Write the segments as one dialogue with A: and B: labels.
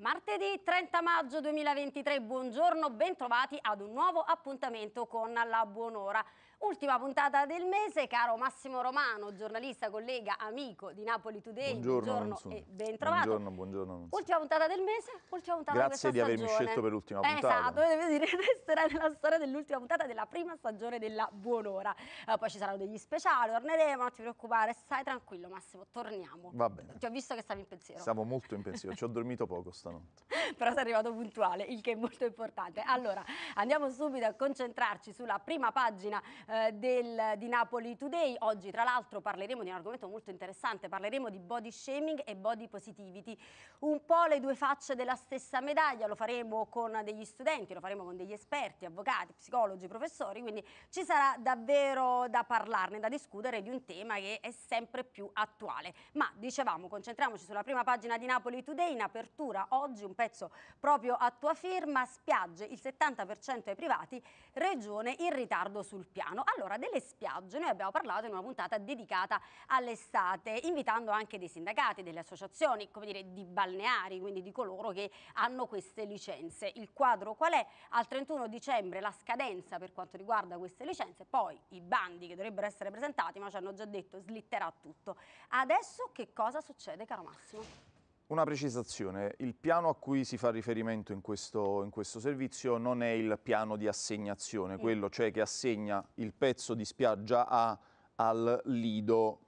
A: Martedì
B: 30 maggio 2023, buongiorno, bentrovati ad un nuovo appuntamento con la Buonora. Ultima puntata del mese, caro Massimo Romano, giornalista, collega, amico di Napoli Today. Buongiorno, buongiorno e ben trovato. Buongiorno, buongiorno. Ultima puntata del mese, ultima puntata Grazie di, di avermi scelto per l'ultima eh, puntata. Esatto, dovete resterà nella storia dell'ultima puntata della prima stagione della Buon'ora. Uh, poi ci saranno degli speciali, torneremo, non ti preoccupare, stai tranquillo Massimo, torniamo. Va bene. Ti ho visto che stavi in pensiero. Stavo
A: molto in pensiero, ci ho dormito poco stanotte.
B: Però sei arrivato puntuale, il che è molto importante. Allora, andiamo subito a concentrarci sulla prima pagina eh, del, di Napoli Today. Oggi tra l'altro parleremo di un argomento molto interessante, parleremo di body shaming e body positivity, un po' le due facce della stessa medaglia, lo faremo con degli studenti, lo faremo con degli esperti, avvocati, psicologi, professori, quindi ci sarà davvero da parlarne, da discutere di un tema che è sempre più attuale. Ma dicevamo, concentriamoci sulla prima pagina di Napoli Today, in apertura oggi un pezzo proprio a tua firma, spiagge il 70% ai privati, regione in ritardo sul piano. Milano. Allora, delle spiagge, noi abbiamo parlato in una puntata dedicata all'estate, invitando anche dei sindacati, delle associazioni, come dire, di balneari, quindi di coloro che hanno queste licenze. Il quadro qual è? Al 31 dicembre la scadenza per quanto riguarda queste licenze, poi i bandi che dovrebbero essere presentati, ma ci hanno già detto slitterà tutto. Adesso che cosa succede, caro Massimo?
A: Una precisazione, il piano a cui si fa riferimento in questo, in questo servizio non è il piano di assegnazione, mm. quello cioè che assegna il pezzo di spiaggia A al lido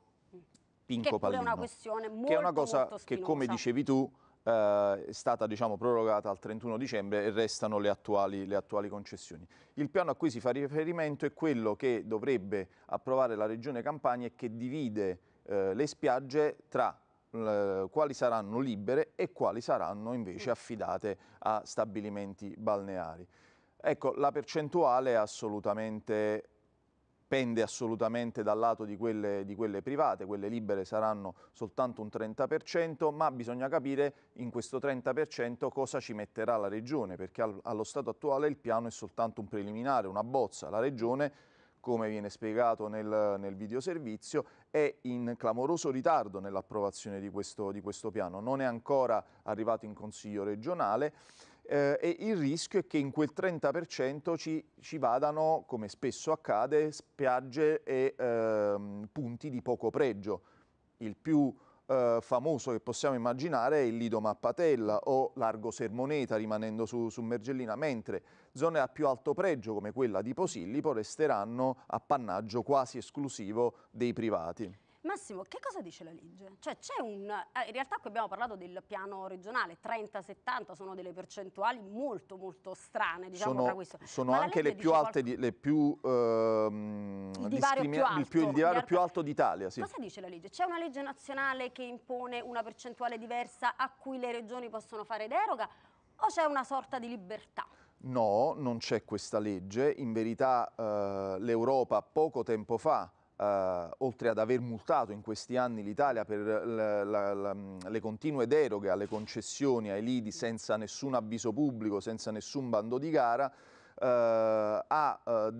A: Pinco Pallino. Che è una
B: questione molto Che è una cosa che, come dicevi
A: tu, eh, è stata diciamo, prorogata al 31 dicembre e restano le attuali, le attuali, concessioni. Il piano a cui si fa riferimento è quello che dovrebbe approvare la Regione Campania e che divide eh, le spiagge tra eh, quali saranno libere e quali saranno invece mm. affidate a stabilimenti balneari. Ecco, la percentuale assolutamente, pende assolutamente dal lato di quelle, di quelle private, quelle libere saranno soltanto un 30%, ma bisogna capire in questo 30% cosa ci metterà la Regione, perché allo stato attuale il piano è soltanto un preliminare, una bozza, la Regione come viene spiegato nel, nel videoservizio, è in clamoroso ritardo nell'approvazione di, di questo, piano, non è ancora arrivato in Consiglio regionale eh, e il rischio è che in quel 30% ci, ci, vadano, come spesso accade, spiagge e eh, punti di poco pregio. Il più eh, famoso che possiamo immaginare è il Lido Mappatella o Largo Sermoneta rimanendo su, su Mergellina, mentre Zone a più alto pregio come quella di Posillipo resteranno appannaggio quasi esclusivo dei privati.
B: Massimo, che cosa dice la legge? Cioè, un, eh, in realtà qui abbiamo parlato del piano regionale, 30-70 sono delle percentuali molto molto strane, diciamo sono, tra questo. Sono anche le più alte, qualcosa...
A: le più, ehm, il divario più alto, il, più, il divario più alto d'Italia, sì. Cosa
B: dice la legge? C'è una legge nazionale che impone una percentuale diversa a cui le regioni possono fare deroga o c'è una sorta di libertà?
A: No, non c'è questa legge. In verità eh, l'Europa poco tempo fa, eh, oltre ad aver multato in questi anni l'Italia per la, la, la, le continue deroghe alle concessioni, ai lidi senza nessun avviso pubblico, senza nessun bando di gara, eh, ha eh,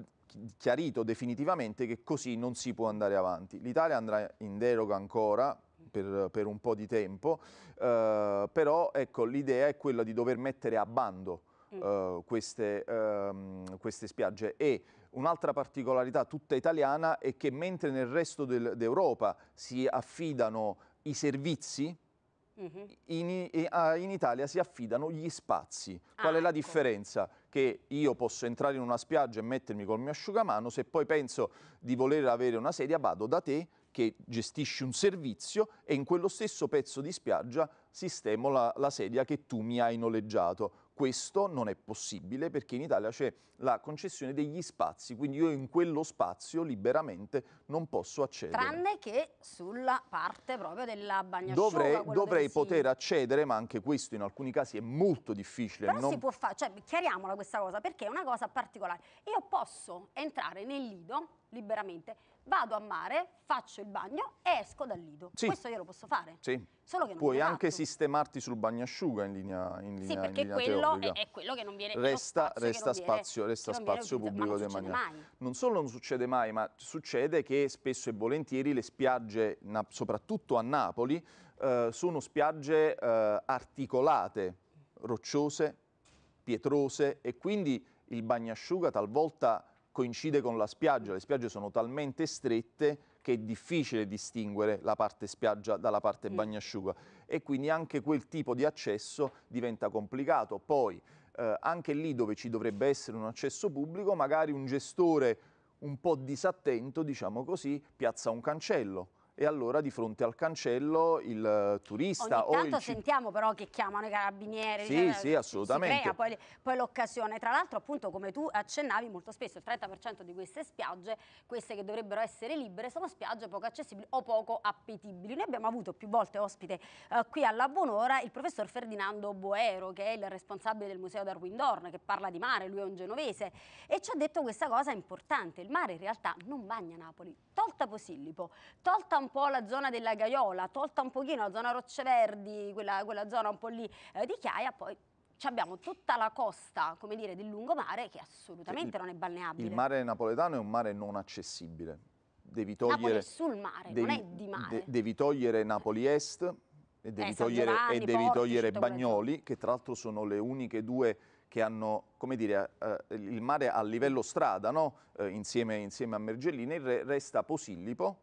A: chiarito definitivamente che così non si può andare avanti. L'Italia andrà in deroga ancora per, per un po' di tempo, eh, però ecco, l'idea è quella di dover mettere a bando mm. Eh, queste, um, queste spiagge. E Un'altra particolarità tutta italiana è che mentre nel resto d'Europa si affidano i servizi, mm-hmm. in, in, Italia si affidano gli spazi. Ah, Qual è la ecco. differenza? Che io posso entrare in una spiaggia e mettermi col mio asciugamano, se poi penso di voler avere una sedia vado da te che gestisci un servizio e in quello stesso pezzo di spiaggia sistemo la, la sedia che tu mi hai noleggiato questo non è possibile perché in Italia c'è la concessione degli spazi, quindi io in quello spazio liberamente non posso accedere.
B: Tranne che sulla parte proprio della bagnasciuga. Dovrei, dovrei poter
A: accedere, ma anche questo in alcuni casi è molto difficile. Però non... si può
B: fare, cioè chiariamola questa cosa, perché è una cosa particolare. Io posso entrare nel lido liberamente, vado a mare, faccio il bagno e esco dal lido. Sì. Questo io lo posso fare. Sì. Solo che non Puoi anche
A: fatto. sistemarti sul bagnasciuga in linea in linea, Sì, perché linea quello è, è,
B: quello che non viene resta spazio resta spazio, viene, resta spazio pubblico del bagnasciuga.
A: Non solo non succede mai, ma succede che spesso e volentieri le spiagge soprattutto a Napoli eh, sono spiagge eh, articolate, rocciose, pietrose e quindi il bagnasciuga talvolta coincide con la spiaggia, le spiagge sono talmente strette che è difficile distinguere la parte spiaggia dalla parte mm. bagnasciuga e quindi anche quel tipo di accesso diventa complicato. Poi eh, anche lì dove ci dovrebbe essere un accesso pubblico, magari un gestore un po' disattento, diciamo così, piazza un cancello e allora di fronte al cancello il eh, turista Ogni o il...
B: sentiamo però che chiamano i carabinieri. Sì, cioè, sì, assolutamente. Si crea poi, poi l'occasione. Tra l'altro appunto come tu accennavi molto spesso il 30% di queste spiagge, queste che dovrebbero essere libere, sono spiagge poco accessibili o poco appetibili. Noi abbiamo avuto più volte ospite eh, qui alla Buonora il professor Ferdinando Boero che è il responsabile del museo Darwin Dorn che parla di mare, lui è un genovese e ci ha detto questa cosa importante, il mare in realtà non bagna Napoli, tolta Posillipo, tolta un po' la zona della Gaiola, tolta un pochino la zona Rocceverdi, quella, quella zona un po' lì eh, di Chiaia, poi abbiamo tutta la costa, come dire, del lungomare che assolutamente eh, il, non è balneabile. Il mare
A: napoletano è un mare non accessibile. Devi togliere Napoli sul mare, devi, non è di mare. De, devi togliere Napoli Est e devi eh, togliere, Giovanni, e devi Porti, togliere Bagnoli, che tra l'altro sono le uniche due che hanno, come dire, eh, il mare a livello strada, no? eh, insieme, insieme, a Mergellina, e re, resta Posillipo,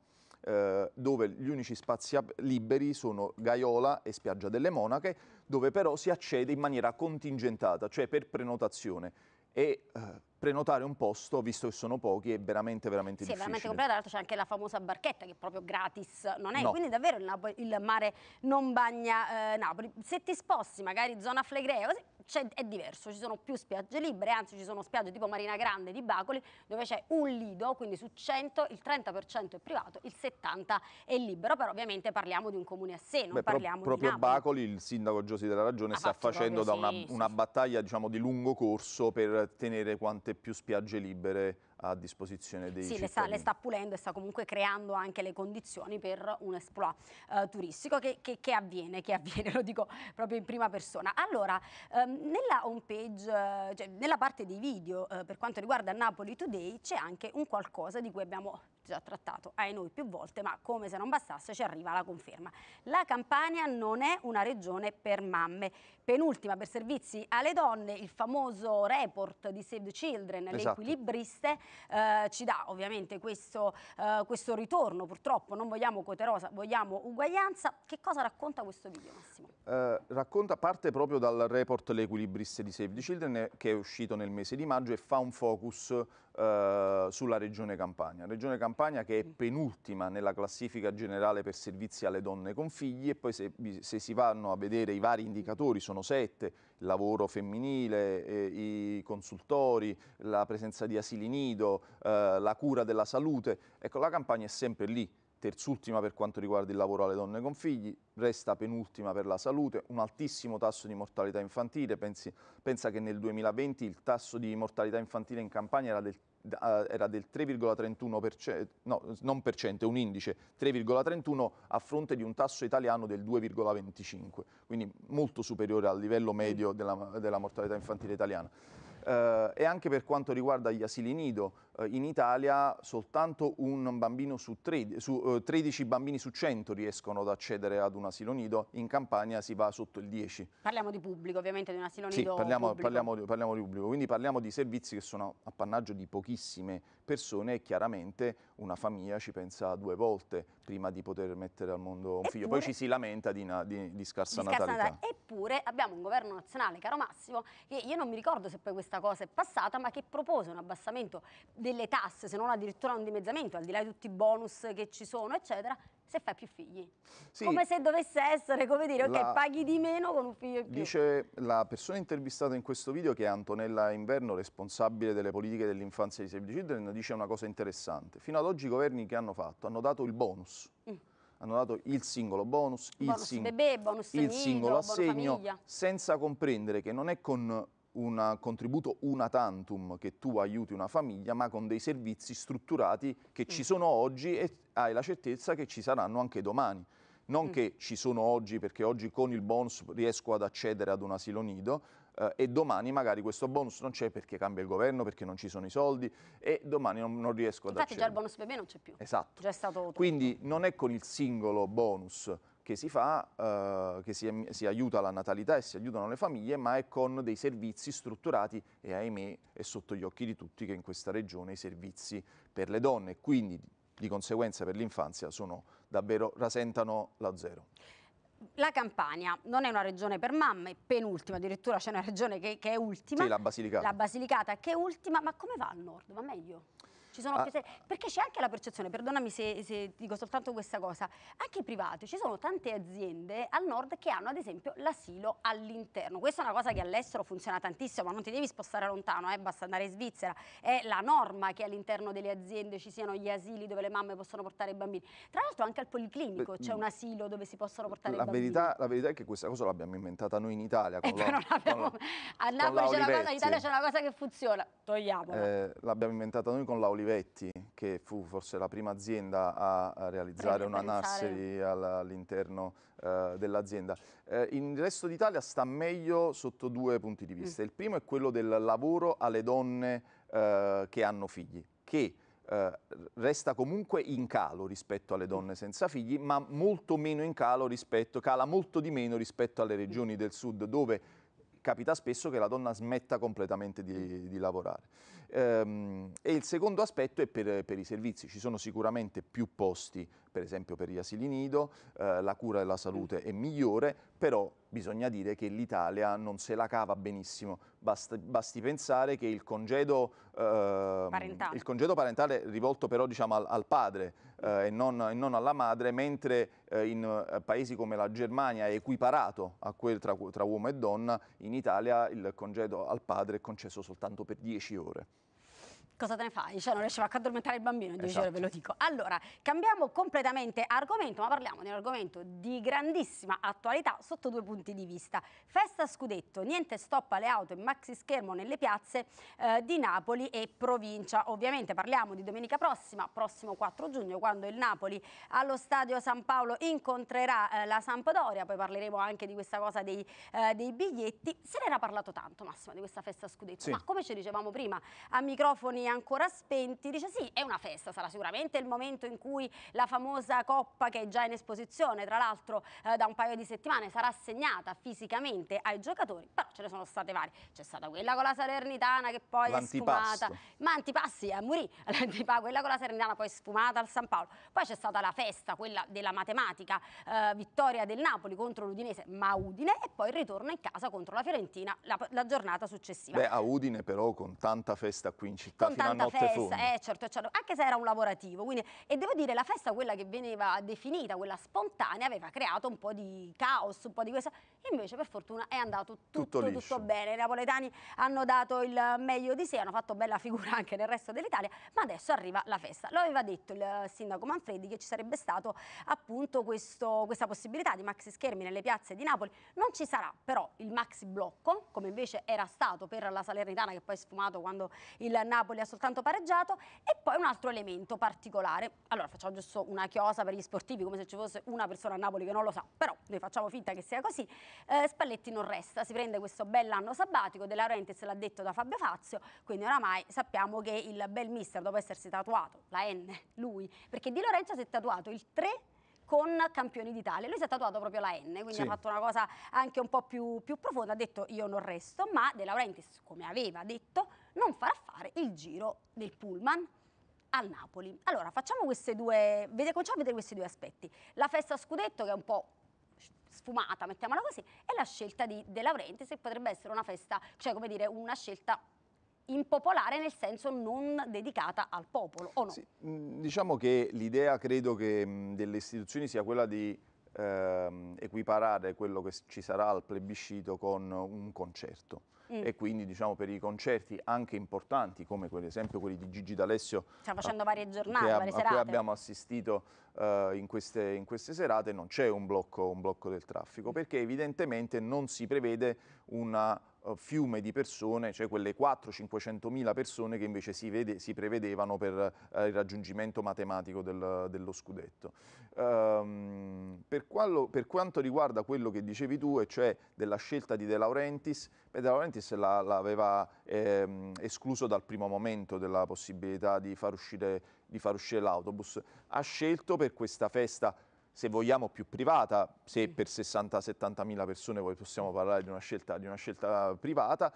A: eh, dove gli unici spazi liberi sono Gaiola e Spiaggia delle Monache, dove però si accede in maniera contingentata, cioè per prenotazione. E, eh, prenotare un posto, visto che sono pochi, è veramente, veramente sì, difficile. Sì, veramente complicato, tra
B: l'altro c'è anche la famosa barchetta che è proprio gratis non è, no. quindi davvero il, Napoli, il, mare non bagna eh, Napoli. Se ti sposti magari zona Flegrea, così è diverso, ci sono più spiagge libere, anzi ci sono spiagge tipo Marina Grande di Bacoli dove c'è un lido, quindi su 100 il 30% è privato, il 70% è libero, però ovviamente parliamo di un comune a sé, non Beh, parliamo pro, proprio di Proprio
A: Bacoli, il sindaco Giosi della Ragione, ah, sta facendo da una, sì, una sì. battaglia diciamo, di lungo corso per tenere quanti quante più spiagge libere a disposizione dei sì, cittadini. Sì, le, le sta,
B: pulendo e sta comunque creando anche le condizioni per un esploit eh, turistico che, che, che, avviene, che avviene, lo dico proprio in prima persona. Allora, ehm, nella home page, cioè nella parte dei video eh, per quanto riguarda Napoli Today c'è anche un qualcosa di cui abbiamo già trattato ai noi più volte, ma come se non bastasse ci arriva la conferma. La Campania non è una regione per mamme. Penultima per servizi alle donne, il famoso report di Save the Children, esatto. le equilibriste, eh, ci dà ovviamente questo, eh, questo ritorno. Purtroppo non vogliamo rosa, vogliamo uguaglianza. Che cosa racconta questo video Massimo?
A: Eh, racconta parte proprio dal report Le equilibriste di Save the Children eh, che è uscito nel mese di maggio e fa un focus eh, sulla Regione Campania. Regione Campania che è mm. penultima nella classifica generale per servizi alle donne con figli e poi se, se si vanno a vedere i vari indicatori, sono sette, il lavoro femminile, eh, i consultori, la presenza di asili nido, eh, la cura della salute, ecco la Campania è sempre lì terzultima per quanto riguarda il lavoro alle donne con figli, resta penultima per la salute, un altissimo tasso di mortalità infantile, Pensi, pensa che nel 2020 il tasso di mortalità infantile in Campania era del era del 3,31%, no, non per cento, è un indice, 3,31 a fronte di un tasso italiano del 2,25, quindi molto superiore al livello mm. medio della, della mortalità infantile italiana. Eh, e anche per quanto riguarda gli asili nido, eh, in Italia soltanto su tre, su, 13 eh, bambini su 100 riescono ad accedere ad un asilo nido, in Campania si va sotto il 10.
B: Parliamo di pubblico, ovviamente di un asilo nido. Sì, parliamo, parliamo,
A: di, parliamo di pubblico, quindi parliamo di servizi che sono appannaggio di pochissime persone e chiaramente una famiglia ci pensa due volte prima di poter mettere al mondo un Eppure, figlio, poi ci si lamenta di, na, di, di scarsa di natalità.
B: Scarsa, eppure abbiamo un governo nazionale, caro Massimo, che io non mi ricordo se poi questa cosa è passata, ma che propose un abbassamento delle tasse, se non addirittura un dimezzamento, al di là di tutti i bonus che ci sono, eccetera, se fai più figli. Sì, come se dovesse essere, come dire, la, paghi di meno con un figlio in più.
A: Dice la persona intervistata in questo video, che è Antonella Inverno, responsabile delle politiche dell'infanzia di Save the Children, dice una cosa interessante. Fino ad oggi i governi che hanno fatto hanno dato il bonus. Mm. Hanno dato il singolo bonus, bonus il, sing bebè, bonus il singolo assegno, senza comprendere che non è con un contributo una tantum che tu aiuti una famiglia, ma con dei servizi strutturati che mm. ci sono oggi e hai la certezza che ci saranno anche domani. Non mm. che ci sono oggi, perché oggi con il bonus riesco ad accedere ad un asilo nido, Uh, e domani magari questo bonus non c'è perché cambia il governo, perché non ci sono i soldi e domani non, non riesco Infatti ad accedere. Infatti già il
B: bonus per me non c'è più. Esatto.
A: Quindi non è con il singolo bonus che si fa, eh, che si, si, aiuta la natalità e si aiutano le famiglie, ma è con dei servizi strutturati e ahimè è sotto gli occhi di tutti che in questa regione i servizi per le donne, e quindi di conseguenza per l'infanzia, sono davvero rasentano la zero.
B: La Campania non è una regione per mamme, è penultima, addirittura c'è una regione che, che, è ultima. Sì, la Basilicata. La Basilicata che è ultima, ma come va al nord? Va meglio? ci sono ah. più perché c'è anche la percezione, perdonami se, se, dico soltanto questa cosa, anche i privati, ci sono tante aziende al nord che hanno ad esempio l'asilo all'interno, questa è una cosa che all'estero funziona tantissimo, ma non ti devi spostare lontano, eh? basta andare in Svizzera, è la norma che all'interno delle aziende ci siano gli asili dove le mamme possono portare i bambini, tra l'altro anche al policlinico c'è un mm. asilo dove si possono portare la i bambini. Verità,
A: la verità è che questa cosa l'abbiamo inventata noi in Italia, con eh, la, abbiamo, con
B: la, a Napoli c'è una cosa, in Italia c'è una cosa che funziona, togliamola.
A: Eh, l'abbiamo inventata noi con l'Auli Olivetti, che fu forse la prima azienda a, a realizzare eh, una nursery all'interno eh, dell'azienda. Eh, il resto d'Italia sta meglio sotto due punti di vista. Mm. Il primo è quello del lavoro alle donne eh, che hanno figli, che eh, resta comunque in calo rispetto alle donne senza figli, ma molto meno in calo rispetto, cala molto di meno rispetto alle regioni mm. del sud, dove capita spesso che la donna smetta completamente di, di lavorare. Ehm, e il secondo aspetto è per, per, i servizi, ci sono sicuramente più posti, per esempio per gli asili nido, eh, la cura della salute è migliore, però bisogna dire che l'Italia non se la cava benissimo. Basti, basti pensare che il congedo, eh, il congedo, parentale. rivolto però diciamo, al, al padre eh, e non, e, non, alla madre, mentre eh, in eh, paesi come la Germania è equiparato a quel tra, tra uomo e donna, in Italia il congedo al padre è concesso soltanto per 10 ore
B: cosa te ne fai? Cioè non riesci a addormentare il bambino in 10 esatto. ore, ve lo esatto. dico. Allora, cambiamo completamente argomento, ma parliamo di un argomento di grandissima attualità sotto due punti di vista. Festa scudetto, niente stop alle auto e maxi schermo nelle piazze eh, di Napoli e provincia. Ovviamente parliamo di domenica prossima, prossimo 4 giugno, quando il Napoli allo stadio San Paolo incontrerà eh, la Sampdoria, poi parleremo anche di questa cosa dei, eh, dei biglietti. Se ne era parlato tanto, Massimo, di questa festa scudetto, sì. ma come ci dicevamo prima, a microfoni ancora spenti, dice sì, è una festa, sarà sicuramente il momento in cui la famosa coppa che è già in esposizione, tra l'altro eh, da un paio di settimane, sarà assegnata fisicamente ai giocatori, però ce ne sono state varie, c'è stata quella con la Salernitana che poi è sfumata, ma antipassi a Murì, quella con la Salernitana poi sfumata al San Paolo, poi c'è stata la festa, quella della matematica, eh, vittoria del Napoli contro l'Udinese, ma Udine e poi il ritorno in casa contro la Fiorentina la, la giornata successiva. Beh, a
A: Udine però con tanta festa qui in città con tanta festa,
B: eh, certo, certo, anche se era un lavorativo. Quindi, e devo dire, la festa, quella che veniva definita, quella spontanea, aveva creato un po' di caos, un po' di questo. Invece, per fortuna, è andato tutto, tutto, tutto bene. I napoletani hanno dato il meglio di sé, hanno fatto bella figura anche nel resto dell'Italia, ma adesso arriva la festa. Lo aveva detto il sindaco Manfredi che ci sarebbe stato appunto questo, questa possibilità di maxi schermi nelle piazze di Napoli. Non ci sarà però il maxi blocco, come invece era stato per la Salernitana che poi è sfumato quando il Napoli ha soltanto pareggiato e poi un altro elemento particolare. Allora facciamo giusto una chiosa per gli sportivi come se ci fosse una persona a Napoli che non lo sa, però noi facciamo finta che sia così. Eh, Spalletti non resta, si prende questo bel anno sabbatico, De Laurentiis l'ha detto da Fabio Fazio, quindi oramai sappiamo che il bel mister dopo essersi tatuato, la N, lui, perché Di Lorenzo si è tatuato il 3 con Campioni d'Italia. Lui si è tatuato proprio la N, quindi sì. ha fatto una cosa anche un po' più, più profonda, ha detto io non resto, ma De Laurentiis, come aveva detto, non farà fare il giro del pullman al Napoli. Allora, facciamo queste due, cominciamo a vedere questi due aspetti. La festa a scudetto che è un po' sfumata, mettiamola così, e la scelta di De Laurentiis che potrebbe essere una festa, cioè come dire, una scelta impopolare nel senso non dedicata al popolo,
A: o no? Sì, diciamo che l'idea, credo, che, delle istituzioni sia quella di ehm, equiparare quello che ci sarà al plebiscito con un concerto. Mm. e quindi diciamo, per i concerti anche importanti come per esempio quelli di Gigi D'Alessio stiamo facendo
B: varie giornate, che, varie a, serate a cui abbiamo
A: assistito uh, in, queste, in, queste, serate non c'è un, un blocco, del traffico mm. perché evidentemente non si prevede una eh, fiume di persone, cioè quelle 4-500 mila persone che invece si, vede, si prevedevano per eh, il raggiungimento matematico del, dello scudetto. Um, per, quello, per, quanto riguarda quello che dicevi tu, e cioè della scelta di De Laurentiis, beh, De Laurentiis l'aveva ehm, escluso dal primo momento della possibilità di far uscire, uscire l'autobus, ha scelto per questa festa se vogliamo più privata, se mm. per 60-70 mila persone poi possiamo parlare di una, scelta, di una scelta privata,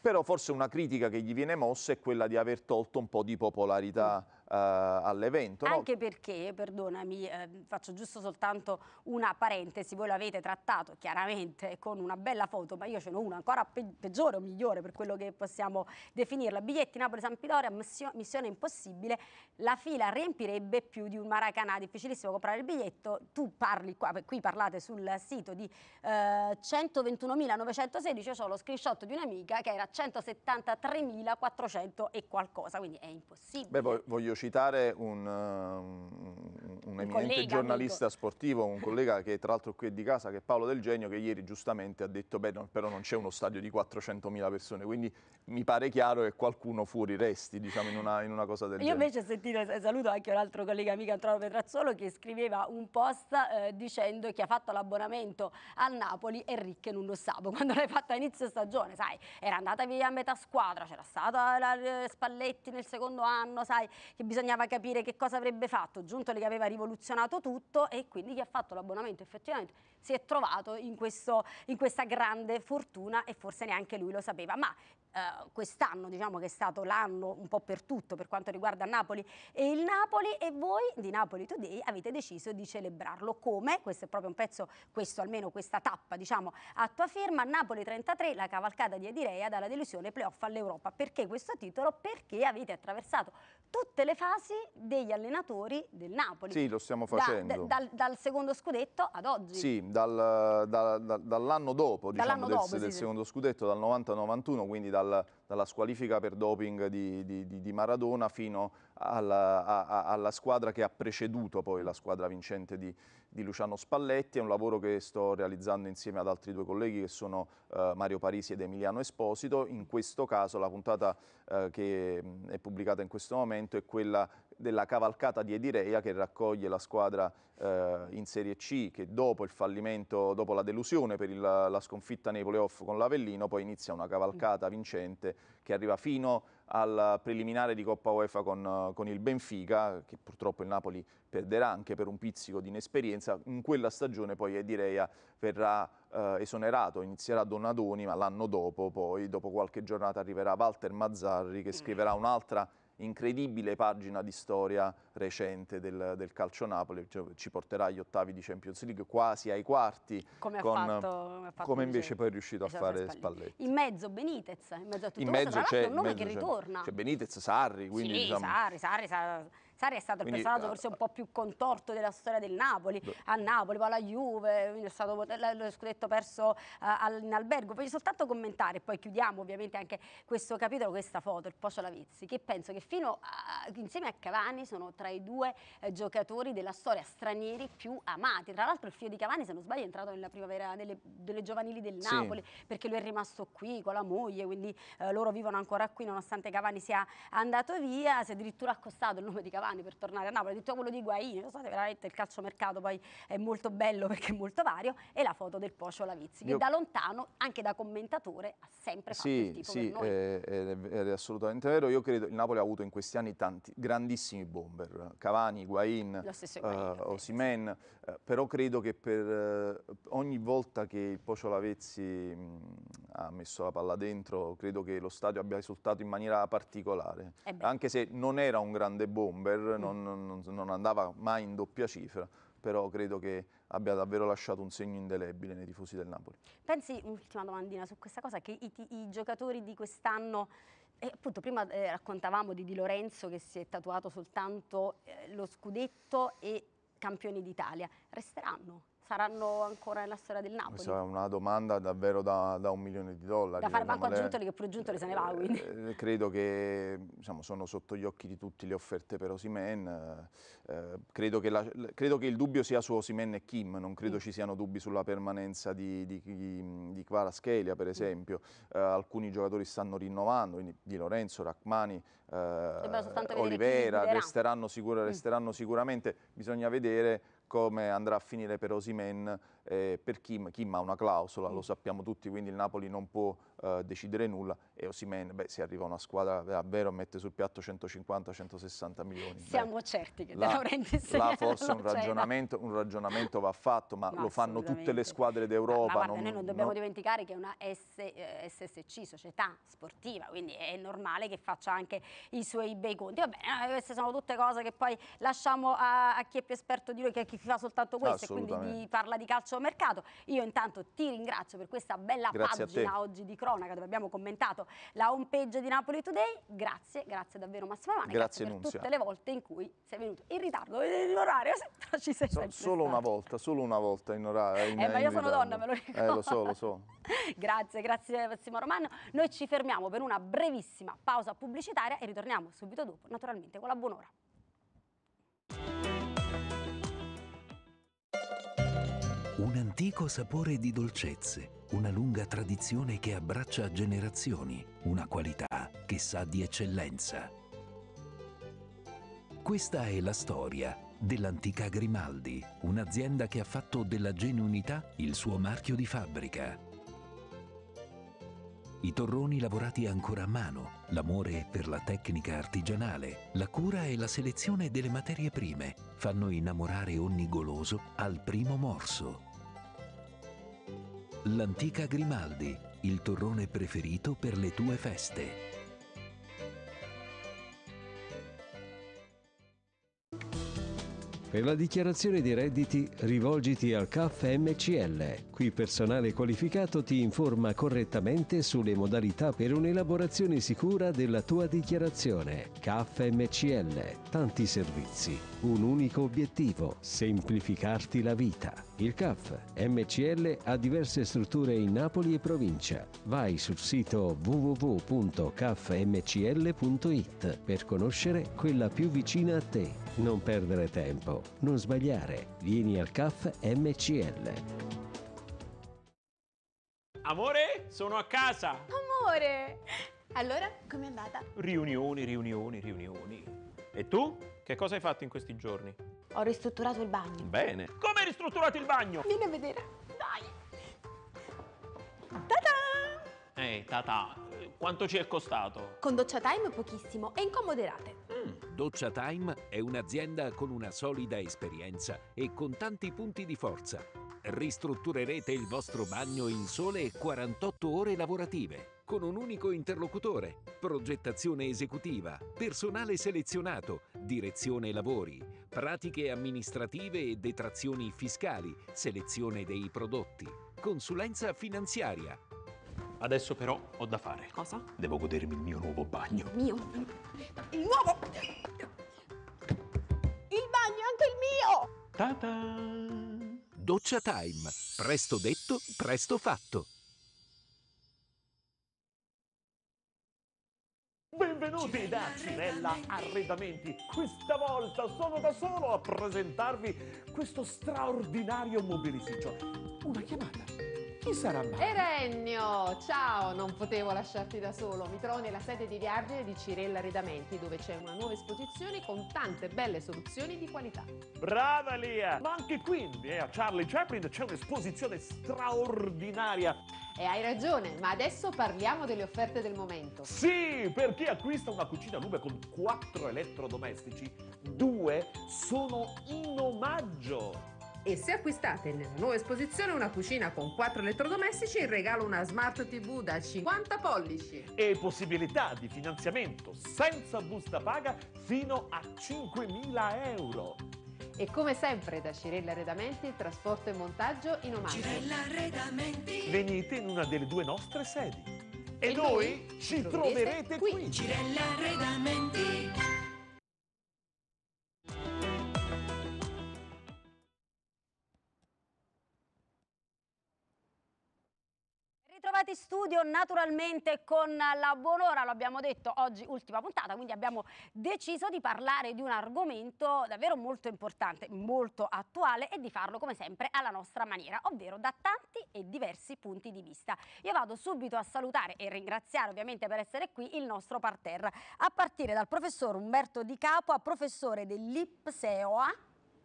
A: però forse una critica che gli viene mossa è quella di aver tolto un po' di popolarità mm. Eh, all'evento. Anche
B: no? perché, perdonami, ehm, faccio giusto soltanto una parentesi, voi l'avete trattato chiaramente con una bella foto, ma io ce n'ho una ancora pe peggiore o migliore per quello che possiamo definirla. Biglietti Napoli-Sampdoria, missione impossibile, la fila riempirebbe più di un Maracanà, difficilissimo comprare il biglietto, tu parli qua, qui parlate sul sito di eh, 121.916, io ho lo screenshot di un'amica che era 173.400 e qualcosa, quindi è impossibile.
A: Beh, voglio citare eh, un, un, un eminente collega, giornalista amico. sportivo, un collega che tra l'altro qui è di casa, che è Paolo Del Genio, che ieri giustamente ha detto beh no, però non c'è uno stadio di 400.000 persone, quindi mi pare chiaro che qualcuno fuori resti diciamo, in, una, in una cosa del Io genere. Io
C: invece sentito,
B: eh, saluto anche un altro collega amico, Antonio Petrazzolo, che scriveva un post eh, dicendo che ha fatto l'abbonamento al Napoli e Ricche non lo sa, quando l'hai fatto a inizio stagione, sai, era andata via a metà squadra, c'era stata la, la, eh, Spalletti nel secondo anno, sai, che bisognava capire che cosa avrebbe fatto, giunto che aveva rivoluzionato tutto e quindi chi ha fatto l'abbonamento effettivamente si è trovato in, questo, in questa grande fortuna e forse neanche lui lo sapeva. Ma Uh, quest'anno, diciamo che è stato l'anno un po' per tutto per quanto riguarda Napoli e il Napoli e voi di Napoli Today avete deciso di celebrarlo come? Questo è proprio un pezzo, questo almeno questa tappa diciamo a tua firma, Napoli 33, la cavalcata di Edirea dalla delusione playoff all'Europa. Perché questo titolo? Perché avete attraversato tutte le fasi degli allenatori del Napoli. Sì, lo stiamo facendo. Da, da, dal, dal, secondo scudetto ad oggi.
A: Sì, dal, da, dall'anno dopo, diciamo, del, dopo, del, sì, del sì. secondo scudetto, dal 90-91, quindi dal, dalla squalifica per doping di, di, di, di Maradona fino alla, a, alla, squadra che ha preceduto poi la squadra vincente di, di, Luciano Spalletti. È un lavoro che sto realizzando insieme ad altri due colleghi che sono eh, Mario Parisi ed Emiliano Esposito. In questo caso la puntata eh, che è pubblicata in questo momento è quella della cavalcata di Edireia che raccoglie la squadra eh, in Serie C che dopo il fallimento, dopo la delusione per il, la sconfitta nei playoff con l'Avellino poi inizia una cavalcata vincente che arriva fino a al preliminare di Coppa UEFA con, con, il Benfica, che purtroppo il Napoli perderà anche per un pizzico di inesperienza. In quella stagione poi Edirea eh, verrà eh, esonerato, inizierà Donadoni, ma l'anno dopo poi, dopo qualche giornata, arriverà Walter Mazzarri che mm. scriverà un'altra incredibile pagina di storia recente del, del calcio Napoli, cioè, ci porterà agli ottavi di Champions League, quasi ai quarti, come, con, fatto, come, fatto come invece poi è riuscito a fare Spalletti. Spalletti.
B: In mezzo Benitez, in mezzo a tutto in questo, mezzo tra l'altro un nome che ritorna. C'è
A: Benitez, Sarri, quindi sì, diciamo... Sarri,
B: Sarri, Sarri Sarri è stato quindi, il personaggio eh, forse un po' più contorto della storia del Napoli, a Napoli, poi alla Juve, quindi è stato lo scudetto perso uh, in albergo. Voglio soltanto commentare, poi chiudiamo ovviamente anche questo capitolo, questa foto, il Pocio Lavizzi, che penso che fino a, insieme a Cavani sono tra i due eh, giocatori della storia stranieri più amati. Tra l'altro il figlio di Cavani, se non sbaglio, è entrato nella primavera delle, delle giovanili del Napoli, sì. perché lui è rimasto qui con la moglie, quindi eh, loro vivono ancora qui nonostante Cavani sia andato via, si è addirittura accostato il nome di Cavani Cavani per tornare a Napoli, tutto quello di Guaini, scusate, veramente il calciomercato poi è molto bello perché è molto vario, e la foto del Pocio Lavizzi, che Io... da lontano, anche da commentatore, ha sempre fatto sì,
A: il tifo sì, è, è, è, assolutamente vero. Io credo che il Napoli ha avuto in questi anni tanti grandissimi bomber, Cavani, Guain, uh, Osimen, uh, però credo che per uh, ogni volta che il Pocio Lavizzi mh, ha messo la palla dentro, credo che lo stadio abbia risultato in maniera particolare. Eh Anche se non era un grande bomber, mm. non, non, non andava mai in doppia cifra, però credo che abbia davvero lasciato un segno indelebile nei tifosi del Napoli.
B: Pensi, un'ultima domandina su questa cosa, che i, i giocatori di quest'anno, eh, appunto prima eh, raccontavamo di Di Lorenzo che si è tatuato soltanto eh, lo scudetto e campioni d'Italia, resteranno saranno ancora nella storia del Napoli? Questa è
A: una domanda davvero da, da un milione di dollari. Da fare eh, banco a Giuntoli
B: che pure Giuntoli se ne va eh, quindi.
A: Eh, credo che diciamo, sono sotto gli occhi di tutti le offerte per Osimen, eh, eh credo, credo, che il dubbio sia su Osimen e Kim, non credo mm. ci siano dubbi sulla permanenza di, di, di, di Kvaratskhelia per mm. esempio, mm. eh, alcuni giocatori stanno rinnovando, Di Lorenzo, Rachmani, Olivera, resteranno, sicura, mm. resteranno mm. sicuramente, bisogna vedere come andrà a finire per Osimen eh, per Kim, Kim ha una clausola, mm. lo sappiamo tutti, quindi il Napoli non può eh, decidere nulla e Osimen, beh, se arriva una squadra davvero mette sul piatto 150-160 milioni. Siamo
B: beh, certo
D: che la, De Laurentiis là forse un cioè, ragionamento,
A: un ragionamento, va fatto, ma, ma lo fanno tutte le squadre d'Europa. Ma, ma noi non dobbiamo no.
B: dimenticare che è una S, eh, SSC, società sportiva, quindi è normale che faccia anche i suoi bei conti. Va eh, queste sono tutte cose che poi lasciamo a, a chi è più esperto di noi, che a chi fa soltanto questo e quindi parla di calcio suo mercato. Io intanto ti ringrazio per questa bella grazie pagina oggi di cronaca dove abbiamo commentato la home page di Napoli Today. Grazie, grazie davvero Massimo Amane. Grazie, grazie per Nunzia. tutte le volte in cui sei venuto in ritardo l'orario,
A: se ci sei so, Solo una volta, solo una volta in orario. In, eh, ma io sono ritardo. donna, me lo ricordo. Eh, lo so, lo so.
B: grazie, grazie Massimo Romano. Noi ci fermiamo per una brevissima pausa pubblicitaria e ritorniamo subito dopo, naturalmente, con la buon'ora.
E: antico sapore di dolcezze, una lunga tradizione che abbraccia generazioni, una qualità che sa di eccellenza. Questa è la storia dell'antica Grimaldi, un'azienda che ha fatto della genuinità il suo marchio di fabbrica. I torroni lavorati ancora a mano, l'amore per la tecnica artigianale, la cura e la selezione delle materie prime fanno innamorare ogni goloso al primo morso. L'antica Grimaldi, il torrone preferito per le tue feste.
C: Per la dichiarazione di redditi rivolgiti al CAF MCL. Qui personale qualificato ti informa correttamente sulle modalità per un'elaborazione sicura della tua dichiarazione. CAF MCL, tanti servizi. Un unico obiettivo, semplificarti la vita. Il CAF MCL ha diverse strutture in Napoli e provincia. Vai sul sito www.cafmcl.it per conoscere quella più vicina a te. Non perdere tempo, non sbagliare. Vieni al CAF MCL.
F: Amore, sono a casa.
G: Amore! Allora, com'è andata?
F: Riunioni, riunioni, riunioni. E tu?
H: Che cosa hai fatto in questi giorni?
F: Ho ristrutturato il bagno. Bene. Come hai ristrutturato il bagno? Vieni a vedere. Dai.
E: Ta-da! Ehi, hey, ta-ta. Quanto ci è costato?
G: Con Doccia Time pochissimo e incomoderate.
E: Mm. Doccia Time è un'azienda con una solida esperienza e con tanti punti di forza. Ristrutturerete il vostro bagno in sole 48 ore lavorative con un unico interlocutore, progettazione esecutiva, personale selezionato, direzione lavori, pratiche amministrative e detrazioni fiscali, selezione dei prodotti, consulenza finanziaria. Adesso però ho da fare. Cosa? Devo godermi il mio nuovo bagno.
G: Mio? Il nuovo!
I: Il bagno è anche il mio!
E: Ta-ta! Doccia Time. Presto detto, presto fatto.
F: Benvenuti da Cinella Arredamenti. Questa volta sono da solo a presentarvi questo straordinario mobilificio.
J: Una chiamata. Chi sarà mai? Erenio, ciao, non potevo lasciarti da solo. Mi trovo nella sede di Viargine di Cirella Arredamenti, dove c'è una nuova esposizione con tante belle soluzioni di qualità.
F: Brava Lia! Ma anche qui, eh, a Charlie Chaplin c'è un'esposizione straordinaria
J: e hai ragione, ma adesso parliamo delle offerte del momento.
F: Sì, per chi acquista una cucina nube con quattro elettrodomestici,
J: due sono in omaggio. E se acquistate nella nuova esposizione una cucina con quattro elettrodomestici, regalo una Smart TV da 50 pollici. E possibilità di finanziamento senza busta paga fino a
F: 5.000
J: euro. E come sempre da Cirella Arredamenti, il trasporto e montaggio in omaggio. Cirella Arredamenti.
F: Venite in una delle due nostre sedi. E, e noi, noi, ci troverete qui. qui. Cirella Arredamenti.
B: studio naturalmente con la buon'ora, lo abbiamo detto, oggi ultima puntata, quindi abbiamo deciso di parlare di un argomento davvero molto importante, molto attuale e di farlo come sempre alla nostra maniera, ovvero da tanti e diversi punti di vista. Io vado subito a salutare e ringraziare ovviamente per essere qui il nostro parterre, a partire dal professor Umberto Di Capo, professore dell'IPSEOA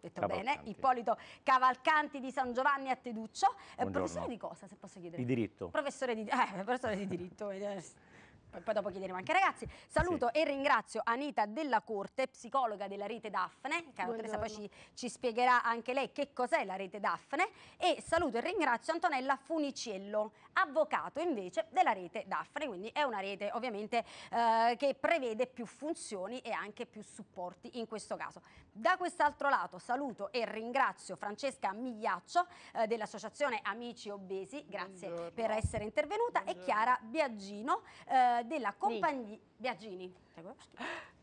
B: detto Cavalcanti. bene, Ippolito Cavalcanti di San Giovanni a Teduccio. Eh, professore di cosa, se posso chiedere? Di diritto. Professore di, eh, professore di diritto. poi dopo chiederemo anche ai ragazzi. Saluto sì. e ringrazio Anita Della Corte, psicologa della rete Daphne, che Teresa poi ci, ci, spiegherà anche lei che cos'è la rete Daphne. E saluto e ringrazio Antonella Funicello, avvocato invece della rete Daphne, quindi è una rete ovviamente eh, che prevede più funzioni e anche più supporti in questo caso. Da quest'altro lato saluto e ringrazio Francesca Migliaccio eh, dell'associazione Amici Obesi, grazie Buongiorno. per essere intervenuta, Buongiorno. e Chiara Biaggino eh, della compagnia... Biagini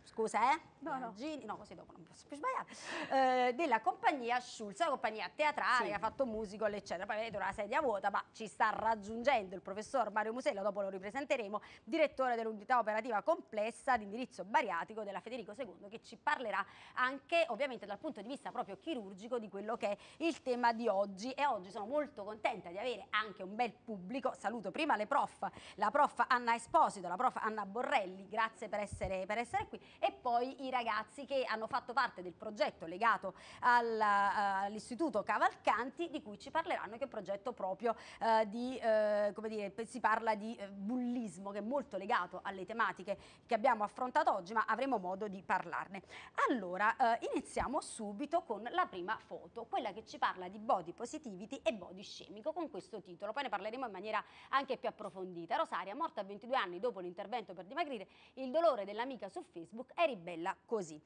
B: scusa eh, no, no. Gini, no così dopo non posso più sbagliare, eh, della compagnia Schulz, una compagnia teatrale sì. che ha fatto musical eccetera, poi vedete una sedia vuota ma ci sta raggiungendo il professor Mario Musello, dopo lo ripresenteremo, direttore dell'unità operativa complessa di indirizzo bariatico della Federico II che ci parlerà anche ovviamente dal punto di vista proprio chirurgico di quello che è il tema di oggi e oggi sono molto contenta di avere anche un bel pubblico, saluto prima le prof, la prof Anna Esposito, la prof Anna Borrelli, grazie per essere, per essere qui e poi i ragazzi che hanno fatto parte del progetto legato eh, all'istituto Cavalcanti di cui ci parleranno che è un progetto proprio eh, di, eh, come dire, si parla di eh, bullismo che è molto legato alle tematiche che abbiamo affrontato oggi ma avremo modo di parlarne. Allora eh, iniziamo subito con la prima foto, quella che ci parla di body positivity e body scemico con questo titolo, poi ne parleremo in maniera anche più approfondita. Rosaria, morta a 22 anni dopo l'intervento per dimagrire, il dolore dell'amica su Facebook Facebook è ribella così.